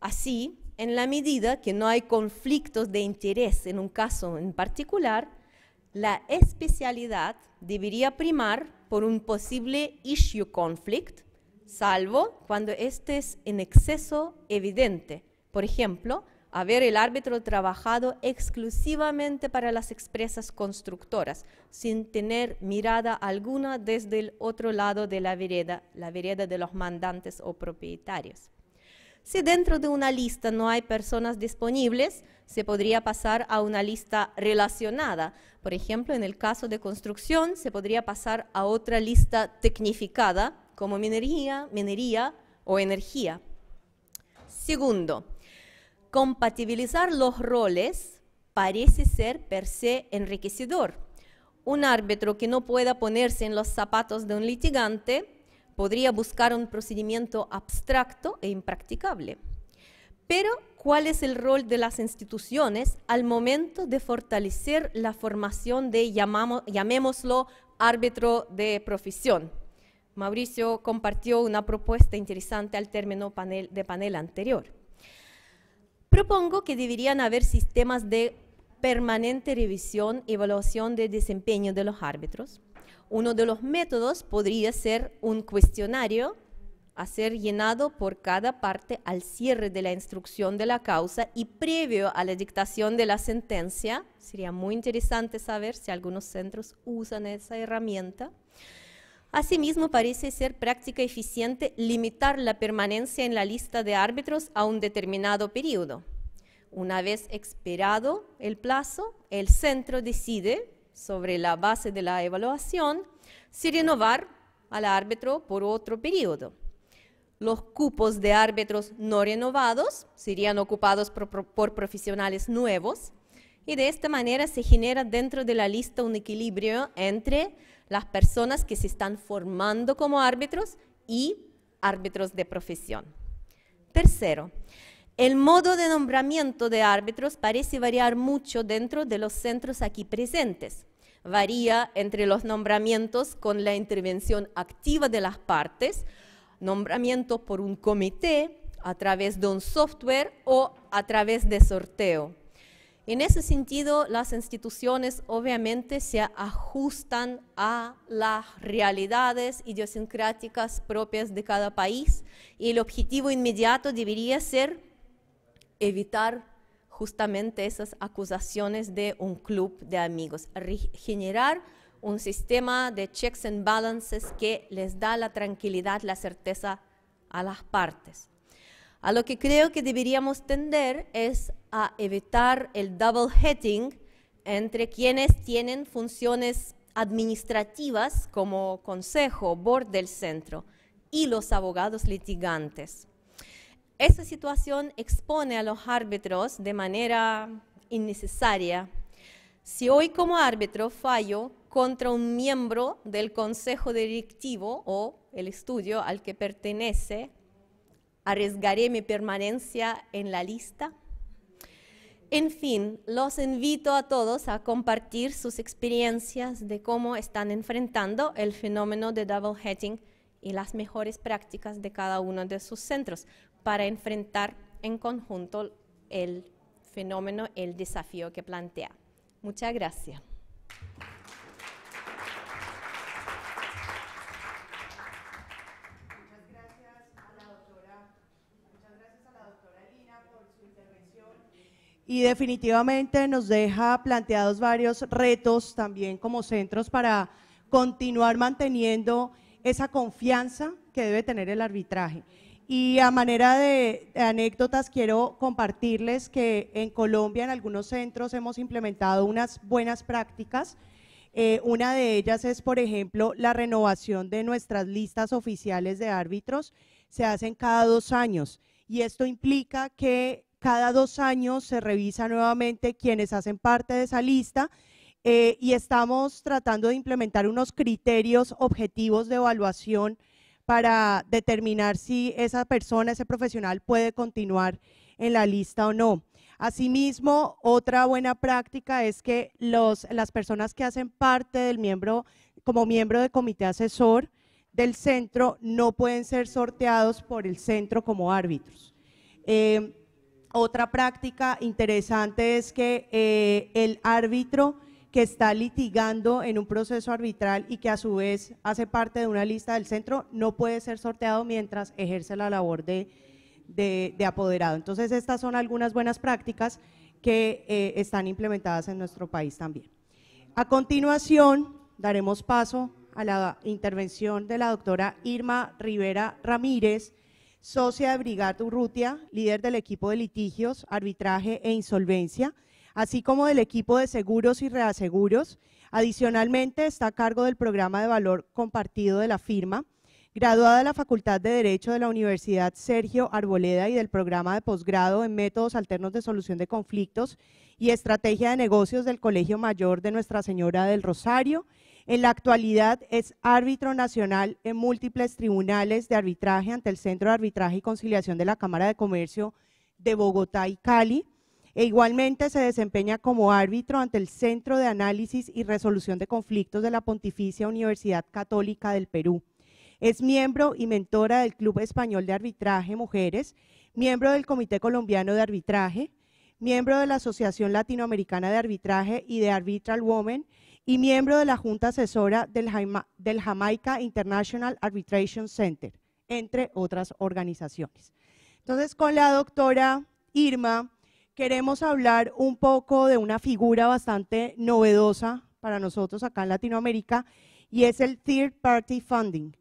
C: Así, en la medida que no hay conflictos de interés en un caso en particular, la especialidad debería primar por un posible issue conflict, salvo cuando este es en exceso evidente. Por ejemplo, haber el árbitro trabajado exclusivamente para las expresas constructoras, sin tener mirada alguna desde el otro lado de la vereda, la vereda de los mandantes o propietarios. Si dentro de una lista no hay personas disponibles, se podría pasar a una lista relacionada. Por ejemplo, en el caso de construcción, se podría pasar a otra lista tecnificada, como minería, minería o energía. Segundo, Compatibilizar los roles parece ser per se enriquecedor. Un árbitro que no pueda ponerse en los zapatos de un litigante podría buscar un procedimiento abstracto e impracticable. Pero, ¿cuál es el rol de las instituciones al momento de fortalecer la formación de, llamémoslo, árbitro de profesión? Mauricio compartió una propuesta interesante al término de panel anterior. Propongo que deberían haber sistemas de permanente revisión y evaluación de desempeño de los árbitros. Uno de los métodos podría ser un cuestionario a ser llenado por cada parte al cierre de la instrucción de la causa y previo a la dictación de la sentencia. Sería muy interesante saber si algunos centros usan esa herramienta. Asimismo, parece ser práctica eficiente limitar la permanencia en la lista de árbitros a un determinado periodo. Una vez expirado el plazo, el centro decide, sobre la base de la evaluación, si renovar al árbitro por otro periodo. Los cupos de árbitros no renovados serían ocupados por, por profesionales nuevos y de esta manera se genera dentro de la lista un equilibrio entre las personas que se están formando como árbitros y árbitros de profesión. Tercero, el modo de nombramiento de árbitros parece variar mucho dentro de los centros aquí presentes. Varía entre los nombramientos con la intervención activa de las partes, nombramiento por un comité a través de un software o a través de sorteo. En ese sentido, las instituciones obviamente se ajustan a las realidades idiosincráticas propias de cada país y el objetivo inmediato debería ser evitar justamente esas acusaciones de un club de amigos, generar un sistema de checks and balances que les da la tranquilidad, la certeza a las partes. A lo que creo que deberíamos tender es a evitar el double heading entre quienes tienen funciones administrativas como consejo, board del centro y los abogados litigantes. Esa situación expone a los árbitros de manera innecesaria. Si hoy como árbitro fallo contra un miembro del consejo directivo o el estudio al que pertenece arriesgaré mi permanencia en la lista. En fin, los invito a todos a compartir sus experiencias de cómo están enfrentando el fenómeno de double heading y las mejores prácticas de cada uno de sus centros para enfrentar en conjunto el fenómeno, el desafío que plantea. Muchas gracias.
A: y definitivamente nos deja planteados varios retos también como centros para continuar manteniendo esa confianza que debe tener el arbitraje. Y a manera de anécdotas quiero compartirles que en Colombia en algunos centros hemos implementado unas buenas prácticas. Eh, una de ellas es, por ejemplo, la renovación de nuestras listas oficiales de árbitros. Se hacen cada dos años y esto implica que cada dos años se revisa nuevamente quienes hacen parte de esa lista eh, y estamos tratando de implementar unos criterios objetivos de evaluación para determinar si esa persona, ese profesional puede continuar en la lista o no. Asimismo, otra buena práctica es que las personas que hacen parte del miembro, como miembro de comité asesor del centro, no pueden ser sorteados por el centro como árbitros. Eh, otra práctica interesante es que eh, el árbitro que está litigando en un proceso arbitral y que a su vez hace parte de una lista del centro no puede ser sorteado mientras ejerce la labor de, apoderado. Entonces estas son algunas buenas prácticas que eh, están implementadas en nuestro país también. A continuación daremos paso a la intervención de la doctora Irma Rivera Ramírez, socia de Brigada Urrutia, líder del equipo de litigios, arbitraje e insolvencia, así como del equipo de seguros y reaseguros. Adicionalmente, está a cargo del programa de valor compartido de la firma. Graduada de la Facultad de Derecho de la Universidad Sergio Arboleda y del programa de posgrado en métodos alternos de solución de conflictos y estrategia de negocios del Colegio Mayor de Nuestra Señora del Rosario en la actualidad es árbitro nacional en múltiples tribunales de arbitraje ante el Centro de Arbitraje y Conciliación de la Cámara de Comercio de Bogotá y Cali. E igualmente se desempeña como árbitro ante el Centro de Análisis y Resolución de Conflictos de la Pontificia Universidad Católica del Perú. Es miembro y mentora del Club Español de Arbitraje Mujeres, miembro del Comité Colombiano de Arbitraje, miembro de la Asociación Latinoamericana de Arbitraje y de Arbitral Women, y miembro de la Junta Asesora del, Jamaica International Arbitration Center, entre otras organizaciones. Entonces, con la doctora Irma, queremos hablar un poco de una figura bastante novedosa para nosotros acá en Latinoamérica y es el Third Party Funding.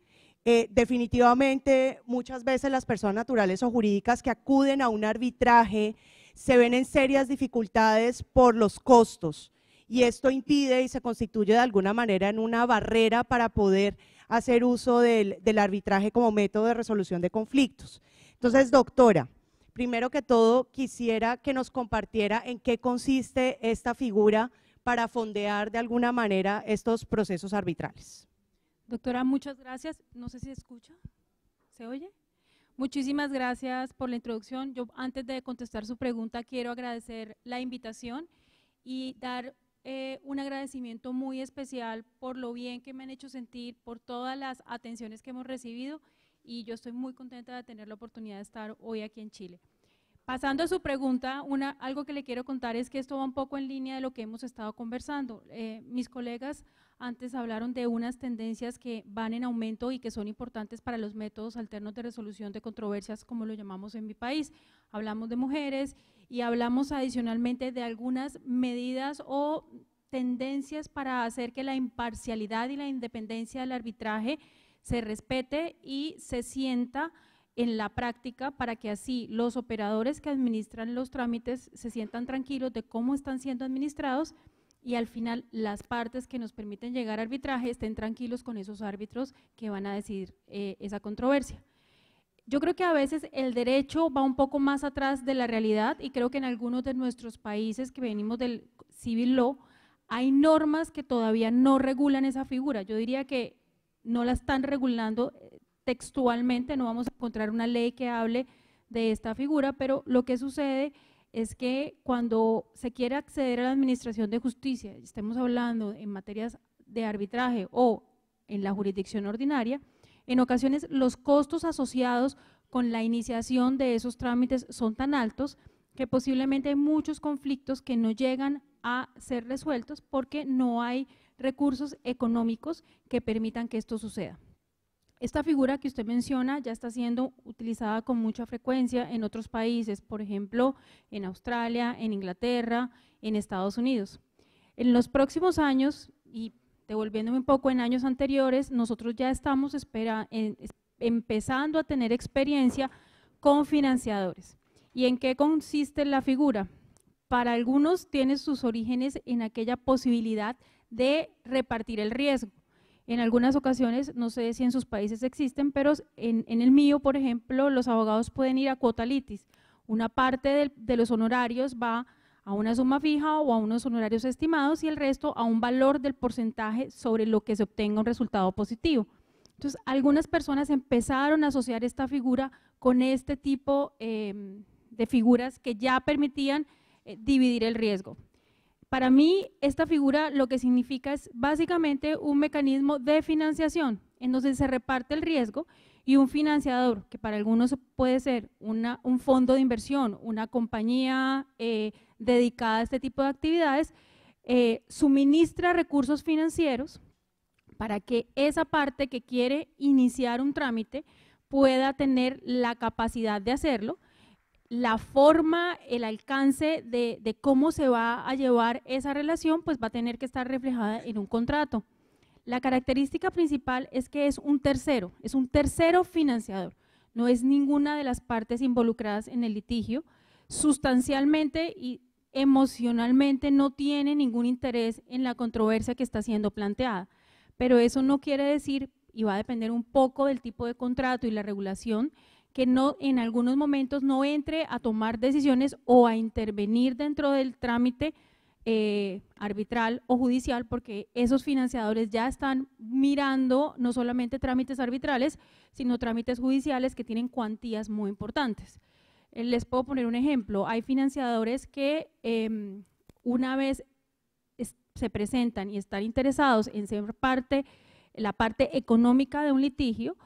A: Eh, definitivamente muchas veces las personas naturales o jurídicas que acuden a un arbitraje se ven en serias dificultades por los costos, y esto impide y se constituye de alguna manera en una barrera para poder hacer uso del, arbitraje como método de resolución de conflictos. Entonces, doctora, primero que todo quisiera que nos compartiera en qué consiste esta figura para fondear de alguna manera estos procesos arbitrales.
D: Doctora, muchas gracias. No sé si escucha. ¿Se oye? Muchísimas gracias por la introducción. Yo antes de contestar su pregunta quiero agradecer la invitación y dar eh, un agradecimiento muy especial por lo bien que me han hecho sentir, por todas las atenciones que hemos recibido y yo estoy muy contenta de tener la oportunidad de estar hoy aquí en Chile. Pasando a su pregunta, una, algo que le quiero contar es que esto va un poco en línea de lo que hemos estado conversando. Eh, mis colegas antes hablaron de unas tendencias que van en aumento y que son importantes para los métodos alternos de resolución de controversias, como lo llamamos en mi país. Hablamos de mujeres y hablamos adicionalmente de algunas medidas o tendencias para hacer que la imparcialidad y la independencia del arbitraje se respete y se sienta en la práctica para que así los operadores que administran los trámites se sientan tranquilos de cómo están siendo administrados y al final las partes que nos permiten llegar a arbitraje estén tranquilos con esos árbitros que van a decidir eh, esa controversia. Yo creo que a veces el derecho va un poco más atrás de la realidad y creo que en algunos de nuestros países que venimos del civil law hay normas que todavía no regulan esa figura. Yo diría que no la están regulando eh, textualmente, no vamos a encontrar una ley que hable de esta figura, pero lo que sucede es es que cuando se quiere acceder a la administración de justicia, estemos hablando en materias de arbitraje o en la jurisdicción ordinaria, en ocasiones los costos asociados con la iniciación de esos trámites son tan altos que posiblemente hay muchos conflictos que no llegan a ser resueltos porque no hay recursos económicos que permitan que esto suceda. Esta figura que usted menciona ya está siendo utilizada con mucha frecuencia en otros países, por ejemplo, en Australia, en Inglaterra, en Estados Unidos. En los próximos años, y devolviéndome un poco en años anteriores, nosotros ya estamos empezando a tener experiencia con financiadores. ¿Y en qué consiste la figura? Para algunos tiene sus orígenes en aquella posibilidad de repartir el riesgo. En algunas ocasiones, no sé si en sus países existen, pero en, el mío, por ejemplo, los abogados pueden ir a cuota litis. Una parte de, los honorarios va a una suma fija o a unos honorarios estimados y el resto a un valor del porcentaje sobre lo que se obtenga un resultado positivo. Entonces, algunas personas empezaron a asociar esta figura con este tipo em, de figuras que ya permitían eh, dividir el riesgo. Para mí, esta figura lo que significa es básicamente un mecanismo de financiación, en donde se reparte el riesgo y un financiador, que para algunos puede ser un fondo de inversión, una compañía eh, dedicada a este tipo de actividades, eh, suministra recursos financieros para que esa parte que quiere iniciar un trámite pueda tener la capacidad de hacerlo la forma, el alcance de, cómo se va a llevar esa relación, pues va a tener que estar reflejada en un contrato. La característica principal es que es un tercero, es un tercero financiador, no es ninguna de las partes involucradas en el litigio. Sustancialmente y emocionalmente no tiene ningún interés en la controversia que está siendo planteada, pero eso no quiere decir, y va a depender un poco del tipo de contrato y la regulación, que no, en algunos momentos no entre a tomar decisiones o a intervenir dentro del trámite eh, arbitral o judicial, porque esos financiadores ya están mirando no solamente trámites arbitrales, sino trámites judiciales que tienen cuantías muy importantes. Eh, les puedo poner un ejemplo. Hay financiadores que em, una vez se presentan y están interesados en ser parte, la parte económica de un litigio,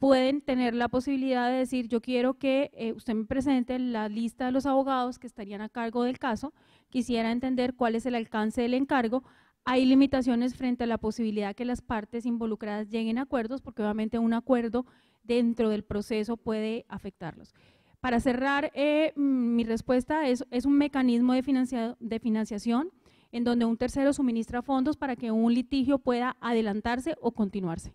D: pueden tener la posibilidad de decir, yo quiero que eh, usted me presente la lista de los abogados que estarían a cargo del caso, quisiera entender cuál es el alcance del encargo, hay limitaciones frente a la posibilidad que las partes involucradas lleguen a acuerdos, porque obviamente un acuerdo dentro del proceso puede afectarlos. Para cerrar, eh, mm, mi respuesta es, es un mecanismo de, de financiación en donde un tercero suministra fondos para que un litigio pueda adelantarse o continuarse.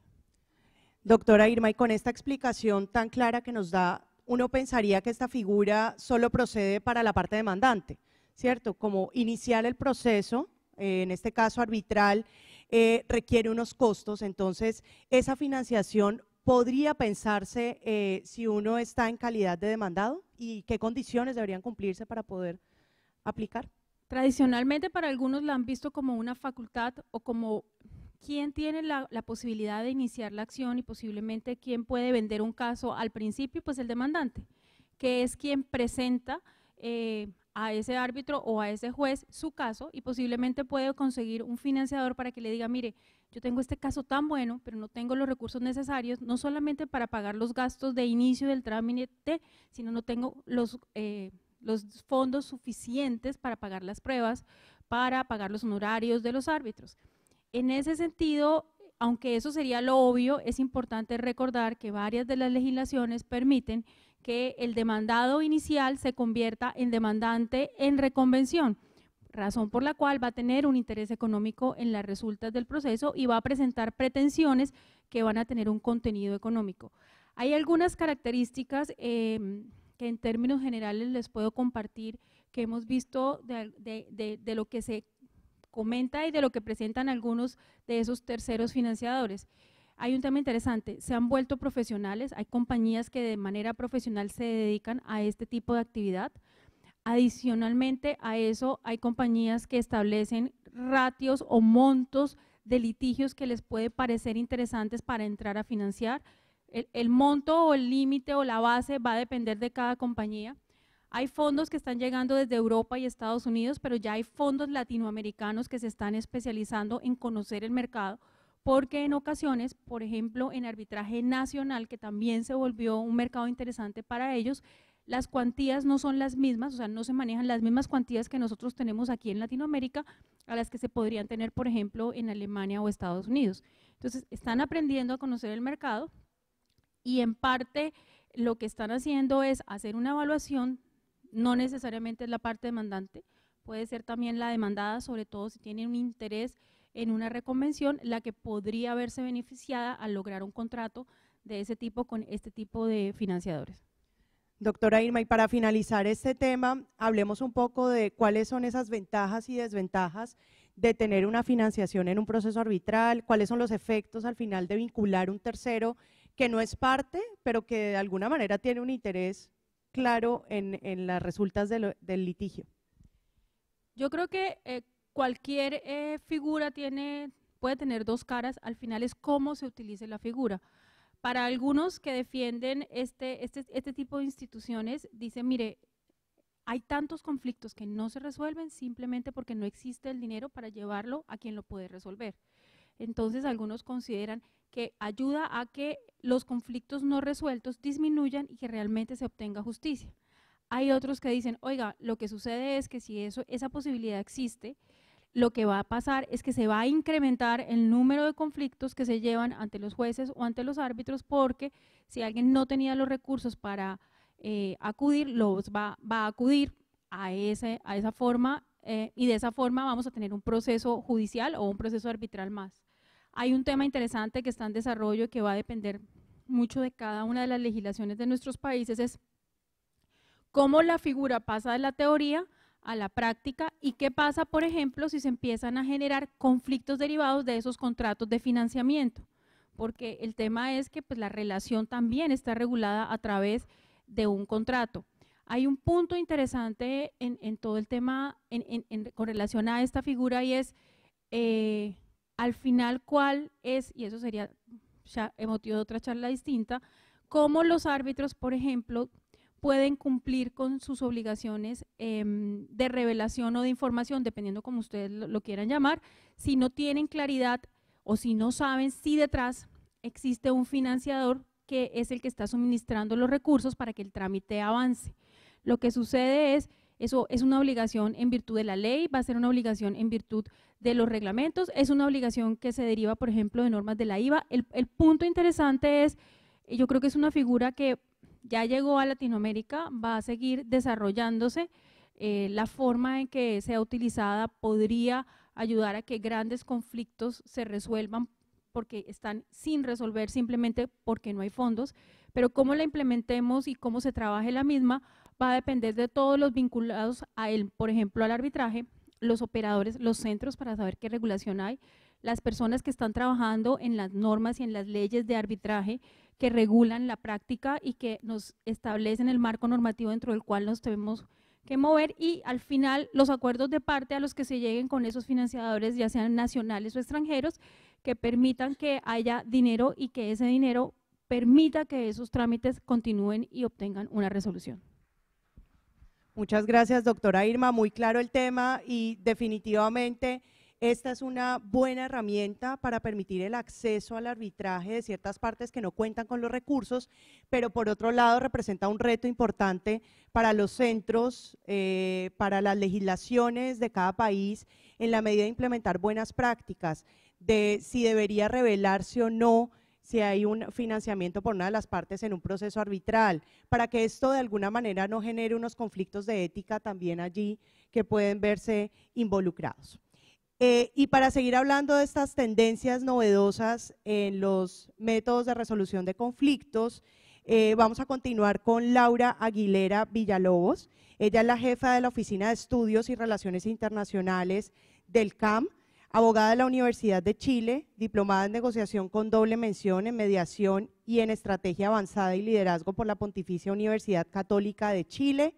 A: Doctora Irma, y con esta explicación tan clara que nos da, uno pensaría que esta figura solo procede para la parte demandante, ¿cierto? Como iniciar el proceso, eh, en este caso arbitral, eh, requiere unos costos, entonces esa financiación podría pensarse eh, si uno está en calidad de demandado y qué condiciones deberían
D: cumplirse para poder aplicar. Tradicionalmente para algunos la han visto como una facultad o como quién tiene la, posibilidad de iniciar la acción y posiblemente quién puede vender un caso al principio, pues el demandante, que es quien presenta eh, a ese árbitro o a ese juez su caso y posiblemente puede conseguir un financiador para que le diga, mire, yo tengo este caso tan bueno, pero no tengo los recursos necesarios, no solamente para pagar los gastos de inicio del trámite, sino no tengo los eh, fondos suficientes para pagar las pruebas, para pagar los honorarios de los árbitros. En ese sentido, aunque eso sería lo obvio, es importante recordar que varias de las legislaciones permiten que el demandado inicial se convierta en demandante en reconvención, razón por la cual va a tener un interés económico en las resultas del proceso y va a presentar pretensiones que van a tener un contenido económico. Hay algunas características em, que en términos generales les puedo compartir que hemos visto de, de lo que se comenta y de lo que presentan algunos de esos terceros financiadores. Hay un tema interesante, se han vuelto profesionales, hay compañías que de manera profesional se dedican a este tipo de actividad. Adicionalmente a eso, hay compañías que establecen ratios o montos de litigios que les puede parecer interesantes para entrar a financiar. El, el monto o el límite o la base va a depender de cada compañía. Hay fondos que están llegando desde Europa y Estados Unidos, pero ya hay fondos latinoamericanos que se están especializando en conocer el mercado, porque en ocasiones, por ejemplo, en arbitraje nacional, que también se volvió un mercado interesante para ellos, las cuantías no son las mismas, o sea, no se manejan las mismas cuantías que nosotros tenemos aquí en Latinoamérica a las que se podrían tener, por ejemplo, en Alemania o Estados Unidos. Entonces, están aprendiendo a conocer el mercado y en parte lo que están haciendo es hacer una evaluación no necesariamente es la parte demandante, puede ser también la demandada, sobre todo si tiene un interés en una reconvención, la que podría verse beneficiada al lograr un contrato de ese tipo con este tipo de financiadores.
A: Doctora Irma, y para finalizar este tema, hablemos un poco de cuáles son esas ventajas y desventajas de tener una financiación en un proceso arbitral, cuáles son los efectos al final de vincular un tercero que no es parte, pero que de alguna manera tiene un interés claro en, las resultas del litigio?
D: Yo creo que eh, cualquier eh, figura tiene, puede tener dos caras, al final es cómo se utilice la figura. Para algunos que defienden este, este, este tipo de instituciones, dicen, mire, hay tantos conflictos que no se resuelven simplemente porque no existe el dinero para llevarlo a quien lo puede resolver. Entonces algunos consideran que ayuda a que los conflictos no resueltos disminuyan y que realmente se obtenga justicia. Hay otros que dicen, oiga, lo que sucede es que si eso, esa posibilidad existe, lo que va a pasar es que se va a incrementar el número de conflictos que se llevan ante los jueces o ante los árbitros porque si alguien no tenía los recursos para eh, acudir, los va, va, a acudir a, ese, a esa forma eh, y de esa forma vamos a tener un proceso judicial o un proceso arbitral más. Hay un tema interesante que está en desarrollo y que va a depender mucho de cada una de las legislaciones de nuestros países, es cómo la figura pasa de la teoría a la práctica y qué pasa, por ejemplo, si se empiezan a generar conflictos derivados de esos contratos de financiamiento, porque el tema es que pues, la relación también está regulada a través de un contrato. Hay un punto interesante en, todo el tema con relación a esta figura y es eh, al final cuál es, y eso sería ya motivo de otra charla distinta, cómo los árbitros, por ejemplo, pueden cumplir con sus obligaciones em, de revelación o de información, dependiendo como ustedes lo, quieran llamar, si no tienen claridad o si no saben si detrás existe un financiador que es el que está suministrando los recursos para que el trámite avance. Lo que sucede es eso es una obligación en virtud de la ley, va a ser una obligación en virtud de los reglamentos, es una obligación que se deriva, por ejemplo, de normas de la IVA. El, punto interesante es, eh, yo creo que es una figura que ya llegó a Latinoamérica, va a seguir desarrollándose. Eh, la forma en que sea utilizada podría ayudar a que grandes conflictos se resuelvan porque están sin resolver simplemente porque no hay fondos, pero cómo la implementemos y cómo se trabaje la misma va a depender de todos los vinculados a él, por ejemplo, al arbitraje, los operadores, los centros para saber qué regulación hay, las personas que están trabajando en las normas y en las leyes de arbitraje que regulan la práctica y que nos establecen el marco normativo dentro del cual nos tenemos que mover y al final los acuerdos de parte a los que se lleguen con esos financiadores, ya sean nacionales o extranjeros, que permitan que haya dinero y que ese dinero permita que esos trámites continúen y obtengan una resolución.
A: Muchas gracias, doctora Irma. Muy claro el tema y definitivamente esta es una buena herramienta para permitir el acceso al arbitraje de ciertas partes que no cuentan con los recursos, pero por otro lado representa un reto importante para los centros, eh, para las legislaciones de cada país, en la medida de implementar buenas prácticas, de si debería revelarse o no si hay un financiamiento por una de las partes en un proceso arbitral, para que esto de alguna manera no genere unos conflictos de ética también allí que pueden verse involucrados. Eh, y para seguir hablando de estas tendencias novedosas en los métodos de resolución de conflictos, eh, vamos a continuar con Laura Aguilera Villalobos. Ella es la jefa de la Oficina de Estudios y Relaciones Internacionales del CAM, abogada de la Universidad de Chile, diplomada en negociación con doble mención en mediación y en estrategia avanzada y liderazgo por la Pontificia Universidad Católica de Chile.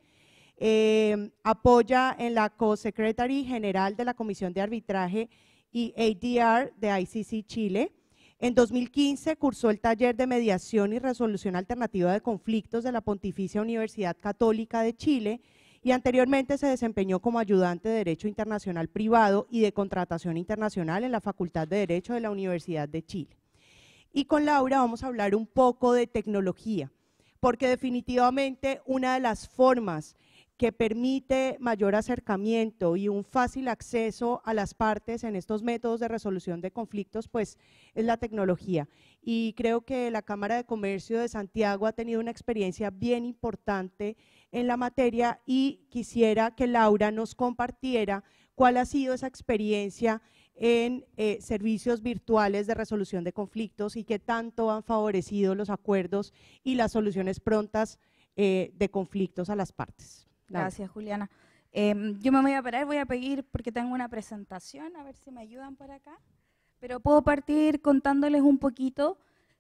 A: Em, apoya en la co-secretary general de la Comisión de Arbitraje y ADR de ICC Chile. En 2015 cursó el taller de mediación y resolución alternativa de conflictos de la Pontificia Universidad Católica de Chile y anteriormente se desempeñó como ayudante de Derecho Internacional Privado y de Contratación Internacional en la Facultad de Derecho de la Universidad de Chile. Y con Laura vamos a hablar un poco de tecnología, porque definitivamente una de las formas que permite mayor acercamiento y un fácil acceso a las partes en estos métodos de resolución de conflictos, pues es la tecnología. Y creo que la Cámara de Comercio de Santiago ha tenido una experiencia bien importante en la materia y quisiera que Laura nos compartiera cuál ha sido esa experiencia en eh, servicios virtuales de resolución de conflictos y qué tanto han favorecido los acuerdos y las soluciones prontas eh, de conflictos a las partes. Gracias,
E: Juliana. Em, yo me voy a parar, voy a pedir, porque tengo una presentación, a ver si me ayudan por acá. Pero puedo partir contándoles un poquito.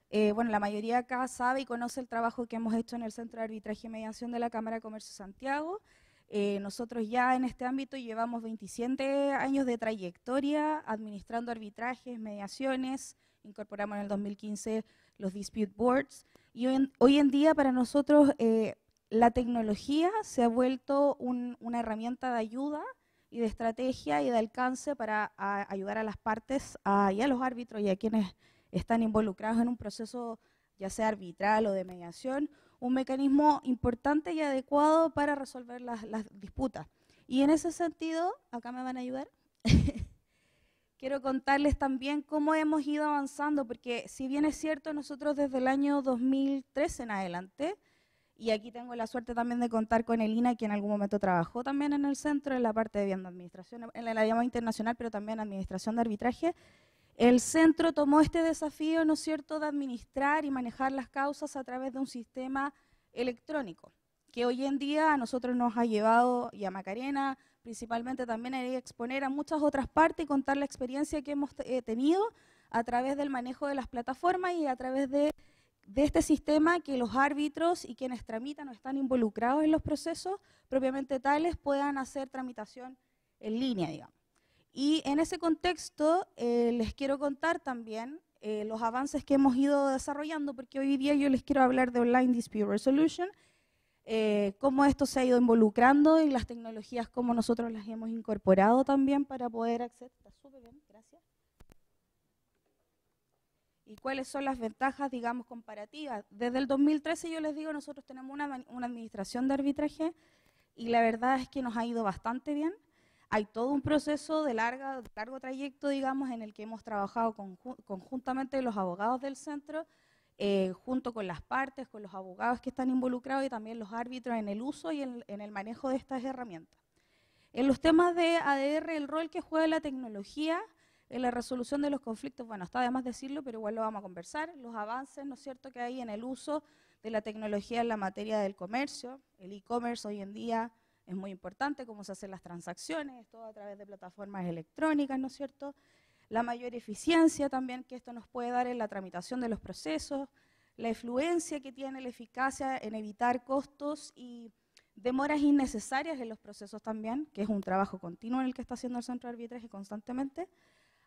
E: Eh, bueno, la mayoría acá sabe y conoce el trabajo que hemos hecho en el Centro de Arbitraje y Mediación de la Cámara de Comercio Santiago. Eh, nosotros ya en este ámbito llevamos 27 años de trayectoria administrando arbitrajes, mediaciones, incorporamos en el 2015 los dispute boards y hoy en, hoy en día para nosotros eh, la tecnología se ha vuelto una herramienta de ayuda y de estrategia y de alcance para ayudar a las partes y a los árbitros y a quienes están involucrados en un proceso ya sea arbitral o de mediación, un mecanismo importante y adecuado para resolver las, las disputas. Y en ese sentido, acá me van a ayudar, quiero contarles también cómo hemos ido avanzando, porque si bien es cierto, nosotros desde el año 2013 en adelante, y aquí tengo la suerte también de contar con Elina, que en algún momento trabajó también en el centro, en la parte de viendo administración, en la llamada internacional, pero también administración de arbitraje. El centro tomó este desafío, ¿no es cierto?, de administrar y manejar las causas a través de un sistema electrónico, que hoy en día a nosotros nos ha llevado, y a Macarena principalmente también, a exponer a muchas otras partes y contar la experiencia que hemos eh, tenido a través del manejo de las plataformas y a través de de este sistema que los árbitros y quienes tramitan o están involucrados en los procesos propiamente tales puedan hacer tramitación en línea, digamos. Y en ese contexto eh, les quiero contar también eh, los avances que hemos ido desarrollando, porque hoy día yo les quiero hablar de Online Dispute Resolution, eh, cómo esto se ha ido involucrando y las tecnologías, cómo nosotros las hemos incorporado también para poder acceder. a y cuáles son las ventajas, digamos, comparativas. Desde el 2013 yo les digo, nosotros tenemos una, una, administración de arbitraje y la verdad es que nos ha ido bastante bien. Hay todo un proceso de, larga, largo trayecto, digamos, en el que hemos trabajado conjuntamente los abogados del centro, eh, junto con las partes, con los abogados que están involucrados y también los árbitros en el uso y en el manejo de estas herramientas. En los temas de ADR, el rol que juega la tecnología, en la resolución de los conflictos, bueno, está de más decirlo, pero igual lo vamos a conversar, los avances, ¿no es cierto?, que hay en el uso de la tecnología en la materia del comercio, el e-commerce hoy en día es muy importante, cómo se hacen las transacciones, todo a través de plataformas electrónicas, ¿no es cierto?, la mayor eficiencia también que esto nos puede dar en la tramitación de los procesos, la influencia que tiene la eficacia en evitar costos y demoras innecesarias en los procesos también, que es un trabajo continuo en el que está haciendo el centro de arbitraje constantemente,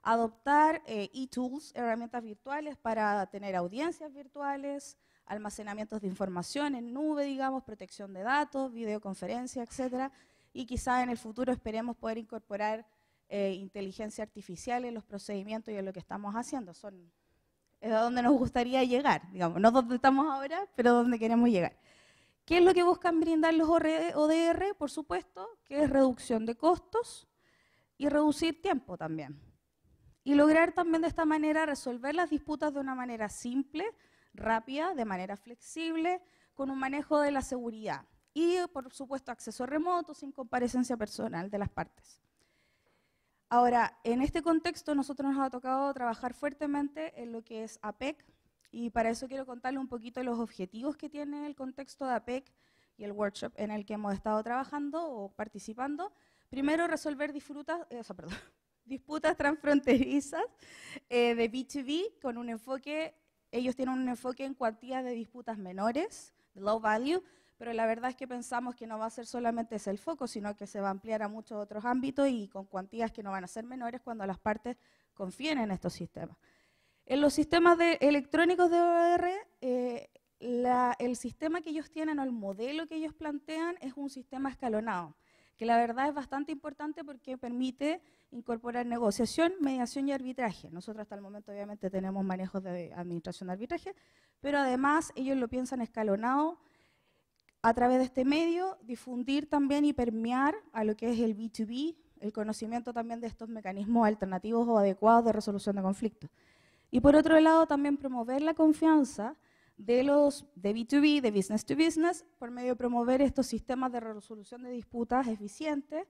E: Adoptar eh, e-tools, herramientas virtuales para tener audiencias virtuales, almacenamientos de información en nube, digamos, protección de datos, videoconferencia, etcétera. Y quizá en el futuro esperemos poder incorporar eh, inteligencia artificial en los procedimientos y en lo que estamos haciendo. Son, es a donde nos gustaría llegar, digamos, no donde estamos ahora, pero donde queremos llegar. ¿Qué es lo que buscan brindar los ODR? E, Por supuesto, que es reducción de costos y reducir tiempo también y lograr también de esta manera resolver las disputas de una manera simple, rápida, de manera flexible, con un manejo de la seguridad y, por supuesto, acceso remoto sin comparecencia personal de las partes. Ahora, en este contexto nosotros nos ha tocado trabajar fuertemente en lo que es APEC y para eso quiero contarle un poquito los objetivos que tiene el contexto de APEC y el workshop en el que hemos estado trabajando o participando. Primero, resolver disfrutas, eh, perdón, disputas transfronterizas eh, de B2B con un enfoque, ellos tienen un enfoque en cuantías de disputas menores, de low value, pero la verdad es que pensamos que no va a ser solamente ese el foco, sino que se va a ampliar a muchos otros ámbitos y con cuantías que no van a ser menores cuando las partes confíen en estos sistemas. En los sistemas electrónicos de OR, eh, el sistema que ellos tienen o el modelo que ellos plantean es un sistema escalonado, que la verdad es bastante importante porque permite incorporar negociación, mediación y arbitraje. Nosotros hasta el momento obviamente tenemos manejos de administración de arbitraje, pero además ellos lo piensan escalonado a través de este medio, difundir también y permear a lo que es el B2B, el conocimiento también de estos mecanismos alternativos o adecuados de resolución de conflictos. Y por otro lado, también promover la confianza de los de B2B, de business to business, por medio de promover estos sistemas de resolución de disputas eficientes,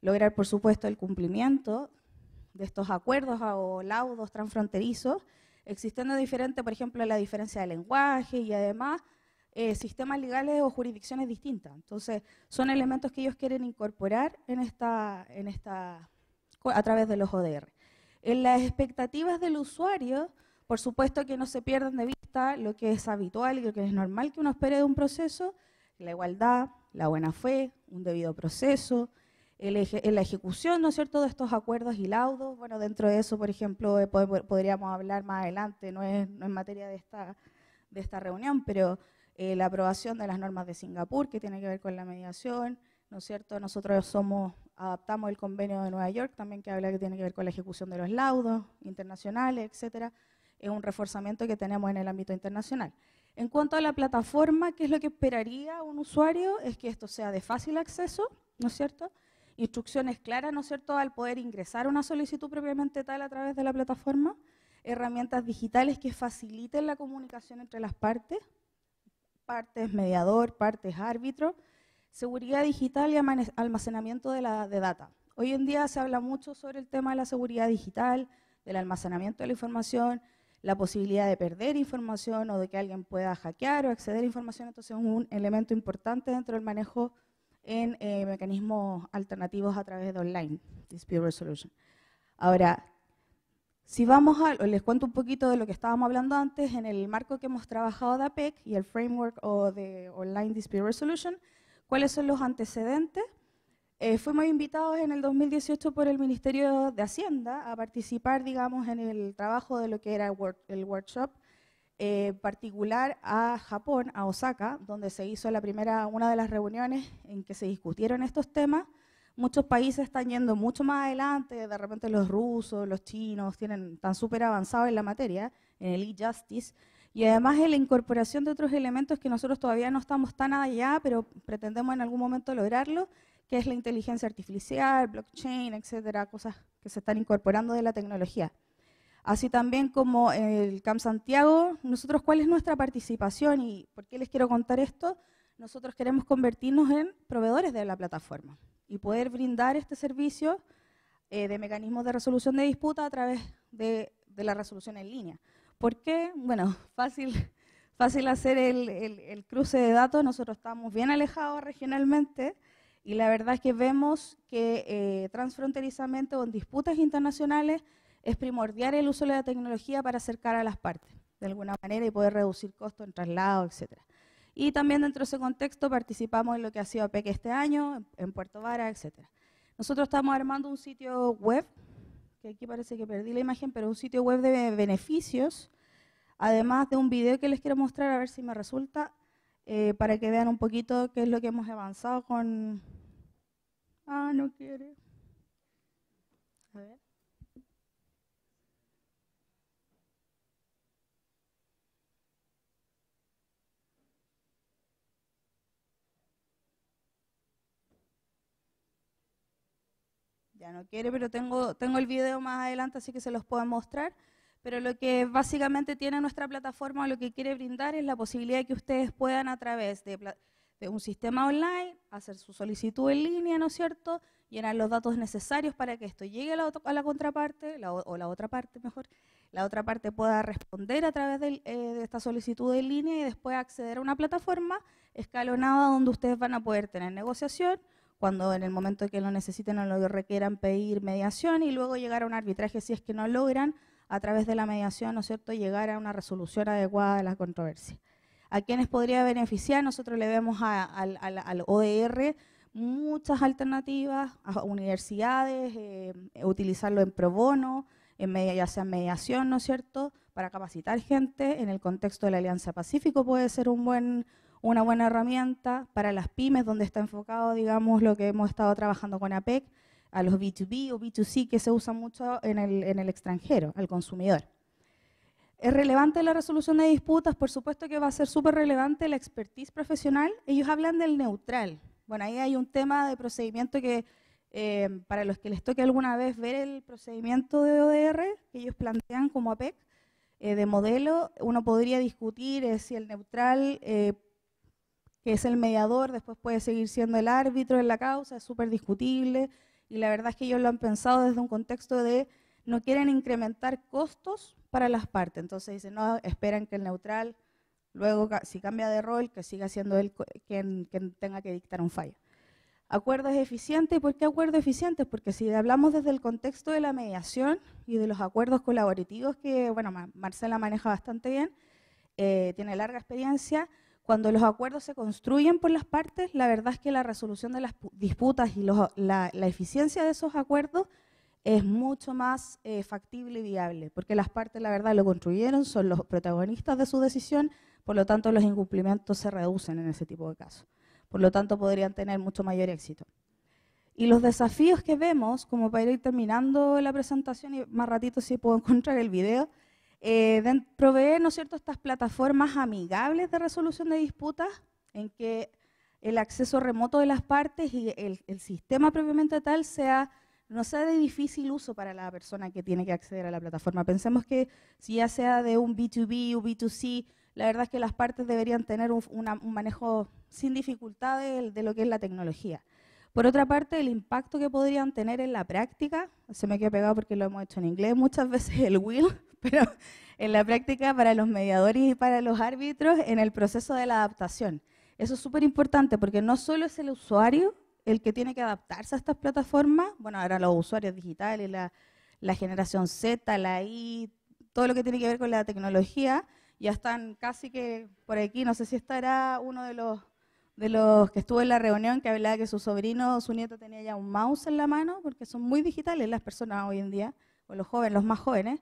E: lograr, por supuesto, el cumplimiento de estos acuerdos o laudos transfronterizos, existiendo diferente, por ejemplo, la diferencia de lenguaje y además eh, sistemas legales o jurisdicciones distintas. Entonces, son elementos que ellos quieren incorporar en esta, en esta, a través de los ODR. En las expectativas del usuario, por supuesto que no se pierdan de vista lo que es habitual y lo que es normal que uno espere de un proceso, la igualdad, la buena fe, un debido proceso, en la ejecución, ¿no es cierto?, de estos acuerdos y laudos. Bueno, dentro de eso, por ejemplo, eh, podríamos hablar más adelante, no es, no es materia de esta, de esta reunión, pero eh, la aprobación de las normas de Singapur, que tiene que ver con la mediación, ¿no es cierto? Nosotros somos, adaptamos el convenio de Nueva York, también que habla que tiene que ver con la ejecución de los laudos internacionales, etcétera. Es un reforzamiento que tenemos en el ámbito internacional. En cuanto a la plataforma, ¿qué es lo que esperaría un usuario? Es que esto sea de fácil acceso, ¿no es cierto?, instrucciones claras, ¿no es cierto?, al poder ingresar una solicitud propiamente tal a través de la plataforma, herramientas digitales que faciliten la comunicación entre las partes, partes mediador, partes árbitro, seguridad digital y almacenamiento de, la, data. Hoy en día se habla mucho sobre el tema de la seguridad digital, del almacenamiento de la información, la posibilidad de perder información o de que alguien pueda hackear o acceder a información, entonces es un elemento importante dentro del manejo en eh, mecanismos alternativos a través de online, dispute resolution. Ahora, si vamos a, les cuento un poquito de lo que estábamos hablando antes, en el marco que hemos trabajado de APEC y el framework o de Online Dispute Resolution, ¿cuáles son los antecedentes? Eh, fuimos invitados en el 2018 por el Ministerio de Hacienda a participar, digamos, en el trabajo de lo que era el workshop eh, particular a Japón, a Osaka, donde se hizo la primera, una de las reuniones en que se discutieron estos temas. Muchos países están yendo mucho más adelante, de repente los rusos, los chinos, tienen tan súper avanzados en la materia, en el e-justice, y además en la incorporación de otros elementos que nosotros todavía no estamos tan allá, pero pretendemos en algún momento lograrlo, que es la inteligencia artificial, blockchain, etcétera, cosas que se están incorporando de la tecnología. Así también como el Camp Santiago, nosotros cuál es nuestra participación y por qué les quiero contar esto, nosotros queremos convertirnos en proveedores de la plataforma y poder brindar este servicio eh, de mecanismos de resolución de disputa a través de, la resolución en línea. ¿Por qué? Bueno, fácil, fácil hacer el, cruce de datos, nosotros estamos bien alejados regionalmente, y la verdad es que vemos que eh, transfronterizamente o en disputas internacionales es primordial el uso de la tecnología para acercar a las partes, de alguna manera, y poder reducir costos en traslado, etc. Y también dentro de ese contexto participamos en lo que ha sido APEC este año, en Puerto Vara, etc. Nosotros estamos armando un sitio web, que aquí parece que perdí la imagen, pero un sitio web de beneficios, además de un video que les quiero mostrar, a ver si me resulta, eh, para que vean un poquito qué es lo que hemos avanzado con... Ah, no quiere. A ver. ya no quiere, pero tengo, el video más adelante, así que se los puedo mostrar. Pero lo que básicamente tiene nuestra plataforma, lo que quiere brindar es la posibilidad de que ustedes puedan a través de, un sistema online, hacer su solicitud en línea, ¿no es cierto?, llenar los datos necesarios para que esto llegue a la, contraparte, o la otra parte mejor, la otra parte pueda responder a través eh, de esta solicitud en línea y después acceder a una plataforma escalonada donde ustedes van a poder tener negociación, cuando en el momento que lo necesiten o lo requieran pedir mediación y luego llegar a un arbitraje si es que no logran a través de la mediación, ¿no es cierto?, llegar a una resolución adecuada de la controversia. A quiénes podría beneficiar, nosotros le vemos al, ODR OER muchas alternativas, a universidades, eh, utilizarlo en pro bono, en media, ya sea mediación, ¿no es cierto?, para capacitar gente, en el contexto de la Alianza Pacífico puede ser un buen, una buena herramienta para las pymes, donde está enfocado, digamos, lo que hemos estado trabajando con APEC, a los B2B o B2C que se usan mucho en el, extranjero, al consumidor. ¿Es relevante la resolución de disputas? Por supuesto que va a ser súper relevante la expertise profesional. Ellos hablan del neutral. Bueno, ahí hay un tema de procedimiento que eh, para los que les toque alguna vez ver el procedimiento de ODR que ellos plantean como APEC eh, de modelo, uno podría discutir eh, si el neutral que es el mediador, después puede seguir siendo el árbitro en la causa, es súper discutible y la verdad es que ellos lo han pensado desde un contexto de no quieren incrementar costos para las partes, entonces dicen, no, esperan que el neutral luego, si cambia de rol, que siga siendo él quien, tenga que dictar un fallo. ¿Acuerdos eficientes? por qué acuerdo eficientes? Porque si hablamos desde el contexto de la mediación y de los acuerdos colaborativos, que bueno, Marcela maneja bastante bien, eh, tiene larga experiencia, cuando los acuerdos se construyen por las partes, la verdad es que la resolución de las disputas y la, eficiencia de esos acuerdos es mucho más eh, factible y viable, porque las partes, la verdad, lo construyeron, son los protagonistas de su decisión, por lo tanto, los incumplimientos se reducen en ese tipo de casos. Por lo tanto, podrían tener mucho mayor éxito. Y los desafíos que vemos, como para ir terminando la presentación y más ratito si puedo encontrar el video, eh, proveer, ¿no es cierto?, estas plataformas amigables de resolución de disputas en que el acceso remoto de las partes y el, sistema propiamente tal sea, no sea de difícil uso para la persona que tiene que acceder a la plataforma. Pensemos que si ya sea de un B2B o B2C, la verdad es que las partes deberían tener un, manejo sin dificultad de, de, lo que es la tecnología. Por otra parte, el impacto que podrían tener en la práctica, se me queda pegado porque lo hemos hecho en inglés muchas veces, el will, pero en la práctica para los mediadores y para los árbitros en el proceso de la adaptación. Eso es súper importante porque no solo es el usuario el que tiene que adaptarse a estas plataformas, bueno, ahora los usuarios digitales, la, generación Z, la I, todo lo que tiene que ver con la tecnología, ya están casi que por aquí, no sé si estará uno de los, de los que estuvo en la reunión que hablaba que su sobrino su nieto tenía ya un mouse en la mano, porque son muy digitales las personas hoy en día, o los jóvenes, los más jóvenes.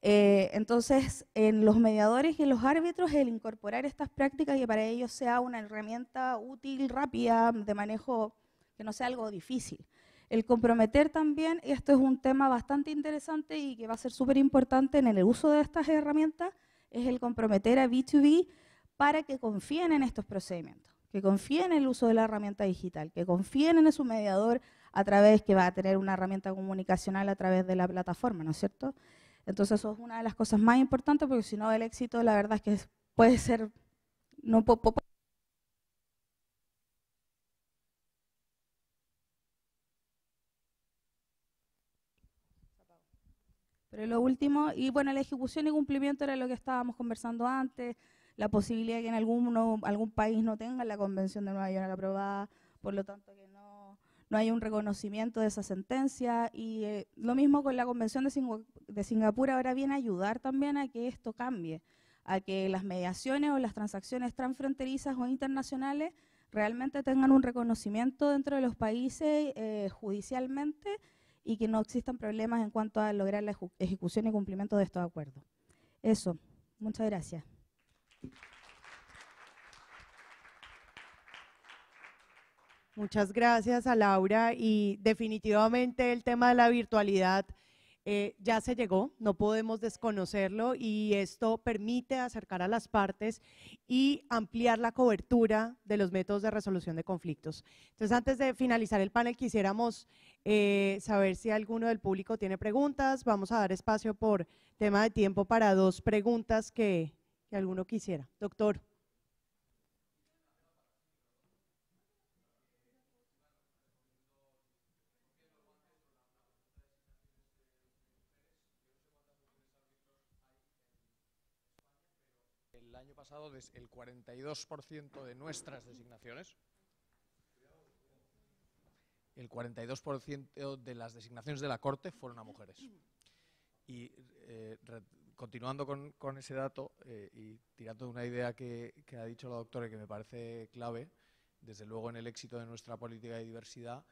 E: Eh, entonces, en los mediadores y en los árbitros, el incorporar estas prácticas y para ellos sea una herramienta útil, rápida, de manejo, que no sea algo difícil. El comprometer también, y esto es un tema bastante interesante y que va a ser súper importante en el uso de estas herramientas, es el comprometer a B2B para que confíen en estos procedimientos, que confíen en el uso de la herramienta digital, que confíen en su mediador a través que va a tener una herramienta comunicacional a través de la plataforma, ¿no es cierto? Entonces eso es una de las cosas más importantes porque si no el éxito la verdad es que puede ser no Pero lo último, y bueno, la ejecución y cumplimiento era lo que estábamos conversando antes, la posibilidad de que en alguno, algún país no tenga la Convención de Nueva York aprobada, por lo tanto que no no hay un reconocimiento de esa sentencia y eh, lo mismo con la Convención de, Singapur ahora viene a ayudar también a que esto cambie, a que las mediaciones o las transacciones transfronterizas o internacionales realmente tengan un reconocimiento dentro de los países eh, judicialmente y que no existan problemas en cuanto a lograr la ejecución y cumplimiento de estos acuerdos. Eso, muchas gracias.
A: Muchas gracias a Laura y definitivamente el tema de la virtualidad eh, ya se llegó, no podemos desconocerlo y esto permite acercar a las partes y ampliar la cobertura de los métodos de resolución de conflictos. Entonces, antes de finalizar el panel, quisiéramos eh, saber si alguno del público tiene preguntas. Vamos a dar espacio por tema de tiempo para dos preguntas que alguno quisiera. Doctor.
F: año pasado el 42% de nuestras designaciones, el 42% de las designaciones de la Corte fueron a mujeres. Y eh, continuando con, ese dato eh, y tirando de una idea que, que, ha dicho la doctora y que me parece clave, desde luego en el éxito de nuestra política de diversidad,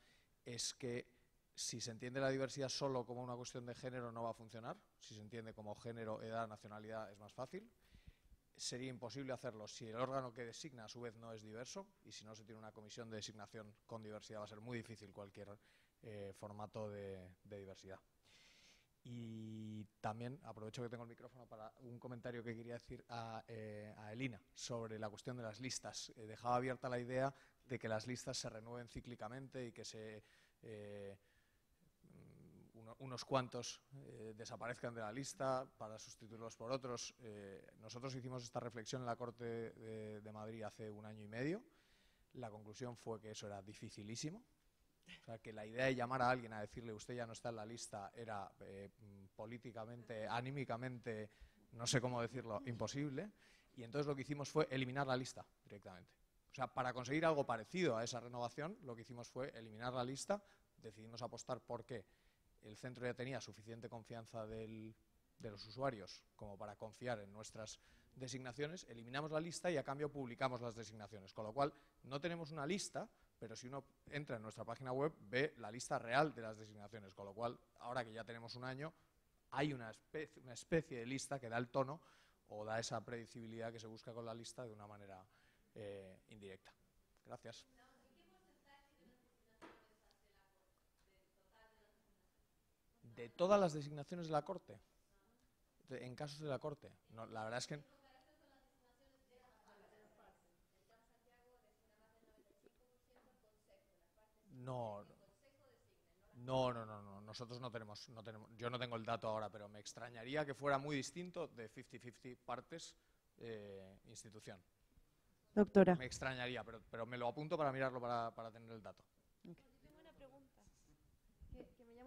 F: es que si se entiende la diversidad solo como una cuestión de género no va a funcionar, si se entiende como género, edad, nacionalidad es más fácil, sería imposible hacerlo. Si el órgano que designa a su vez no es diverso y si no se tiene una comisión de designación con diversidad, va a ser muy difícil cualquier eh, formato de, diversidad. Y también aprovecho que tengo el micrófono para un comentario que quería decir a, eh, Elina sobre la cuestión de las listas. Eh, dejaba abierta la idea de que las listas se renueven cíclicamente y que se unos cuantos eh, desaparezcan de la lista para sustituirlos por otros. Eh, nosotros hicimos esta reflexión en la Corte de, Madrid hace un año y medio. La conclusión fue que eso era dificilísimo. O sea, que la idea de llamar a alguien a decirle usted ya no está en la lista era eh, políticamente, anímicamente, no sé cómo decirlo, imposible. Y entonces lo que hicimos fue eliminar la lista directamente. O sea, para conseguir algo parecido a esa renovación, lo que hicimos fue eliminar la lista, decidimos apostar por qué el centro ya tenía suficiente confianza de los usuarios como para confiar en nuestras designaciones, eliminamos la lista y a cambio publicamos las designaciones, con lo cual no tenemos una lista, pero si uno entra en nuestra página web ve la lista real de las designaciones, con lo cual ahora que ya tenemos un año hay una especie, una especie de lista que da el tono o da esa predecibilidad que se busca con la lista de una manera eh, indirecta. Gracias. de todas las designaciones de la Corte, en casos de la Corte. No, la verdad es que... No, no, no, no, no, nosotros no tenemos, no tenemos, yo no tengo el dato ahora, pero me extrañaría que fuera muy distinto de 50-50 partes eh, institución. Doctora. Me extrañaría, pero, pero me lo apunto para mirarlo, para, para tener el dato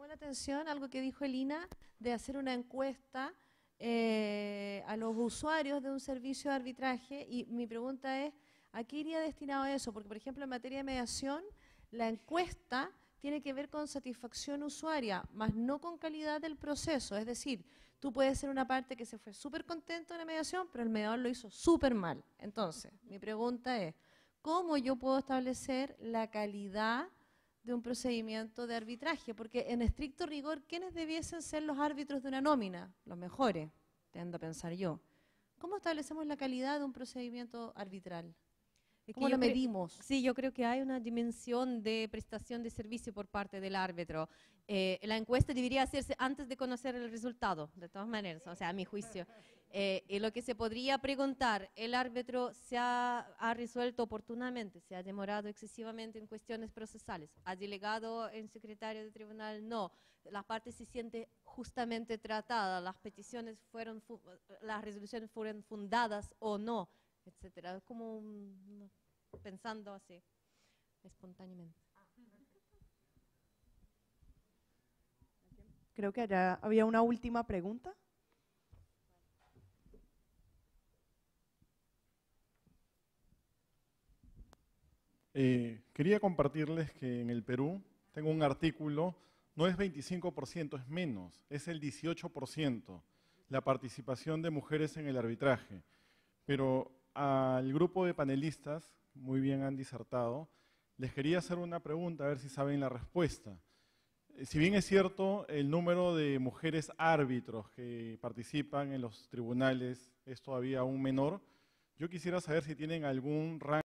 C: la atención algo que dijo Elina de hacer una encuesta eh, a los usuarios de un servicio de arbitraje y mi pregunta es, ¿a qué iría destinado eso? Porque, por ejemplo, en materia de mediación, la encuesta tiene que ver con satisfacción usuaria, más no con calidad del proceso. Es decir, tú puedes ser una parte que se fue súper contento de la mediación, pero el mediador lo hizo súper mal. Entonces, mi pregunta es, ¿cómo yo puedo establecer la calidad un procedimiento de arbitraje, porque en estricto rigor, ¿quiénes debiesen ser los árbitros de una nómina? Los mejores, tiendo a pensar yo. ¿Cómo establecemos la calidad de un procedimiento arbitral? ¿Cómo lo medimos? Sí, yo creo que hay una dimensión de prestación de servicio por parte del árbitro. Eh, la encuesta debería hacerse antes de conocer el resultado, de todas maneras, o sea, a mi juicio. Eh, y lo que se podría preguntar, ¿el árbitro se ha, resuelto oportunamente? ¿Se ha demorado excesivamente en cuestiones procesales? ¿Ha delegado en secretario de tribunal? No. La parte se siente justamente tratada, las peticiones fueron, las resoluciones fueron fundadas o no, etcétera. Como pensando así, espontáneamente.
A: Creo que había una última pregunta.
F: Eh, quería compartirles que en el Perú tengo un artículo, no es 25%, es menos, es el 18%, la participación de mujeres en el arbitraje. Pero al grupo de panelistas, muy bien han disertado, les quería hacer una pregunta, a ver si saben la respuesta. Eh, si bien es cierto, el número de mujeres árbitros que participan en los tribunales es todavía aún menor, yo quisiera saber si tienen algún
A: rango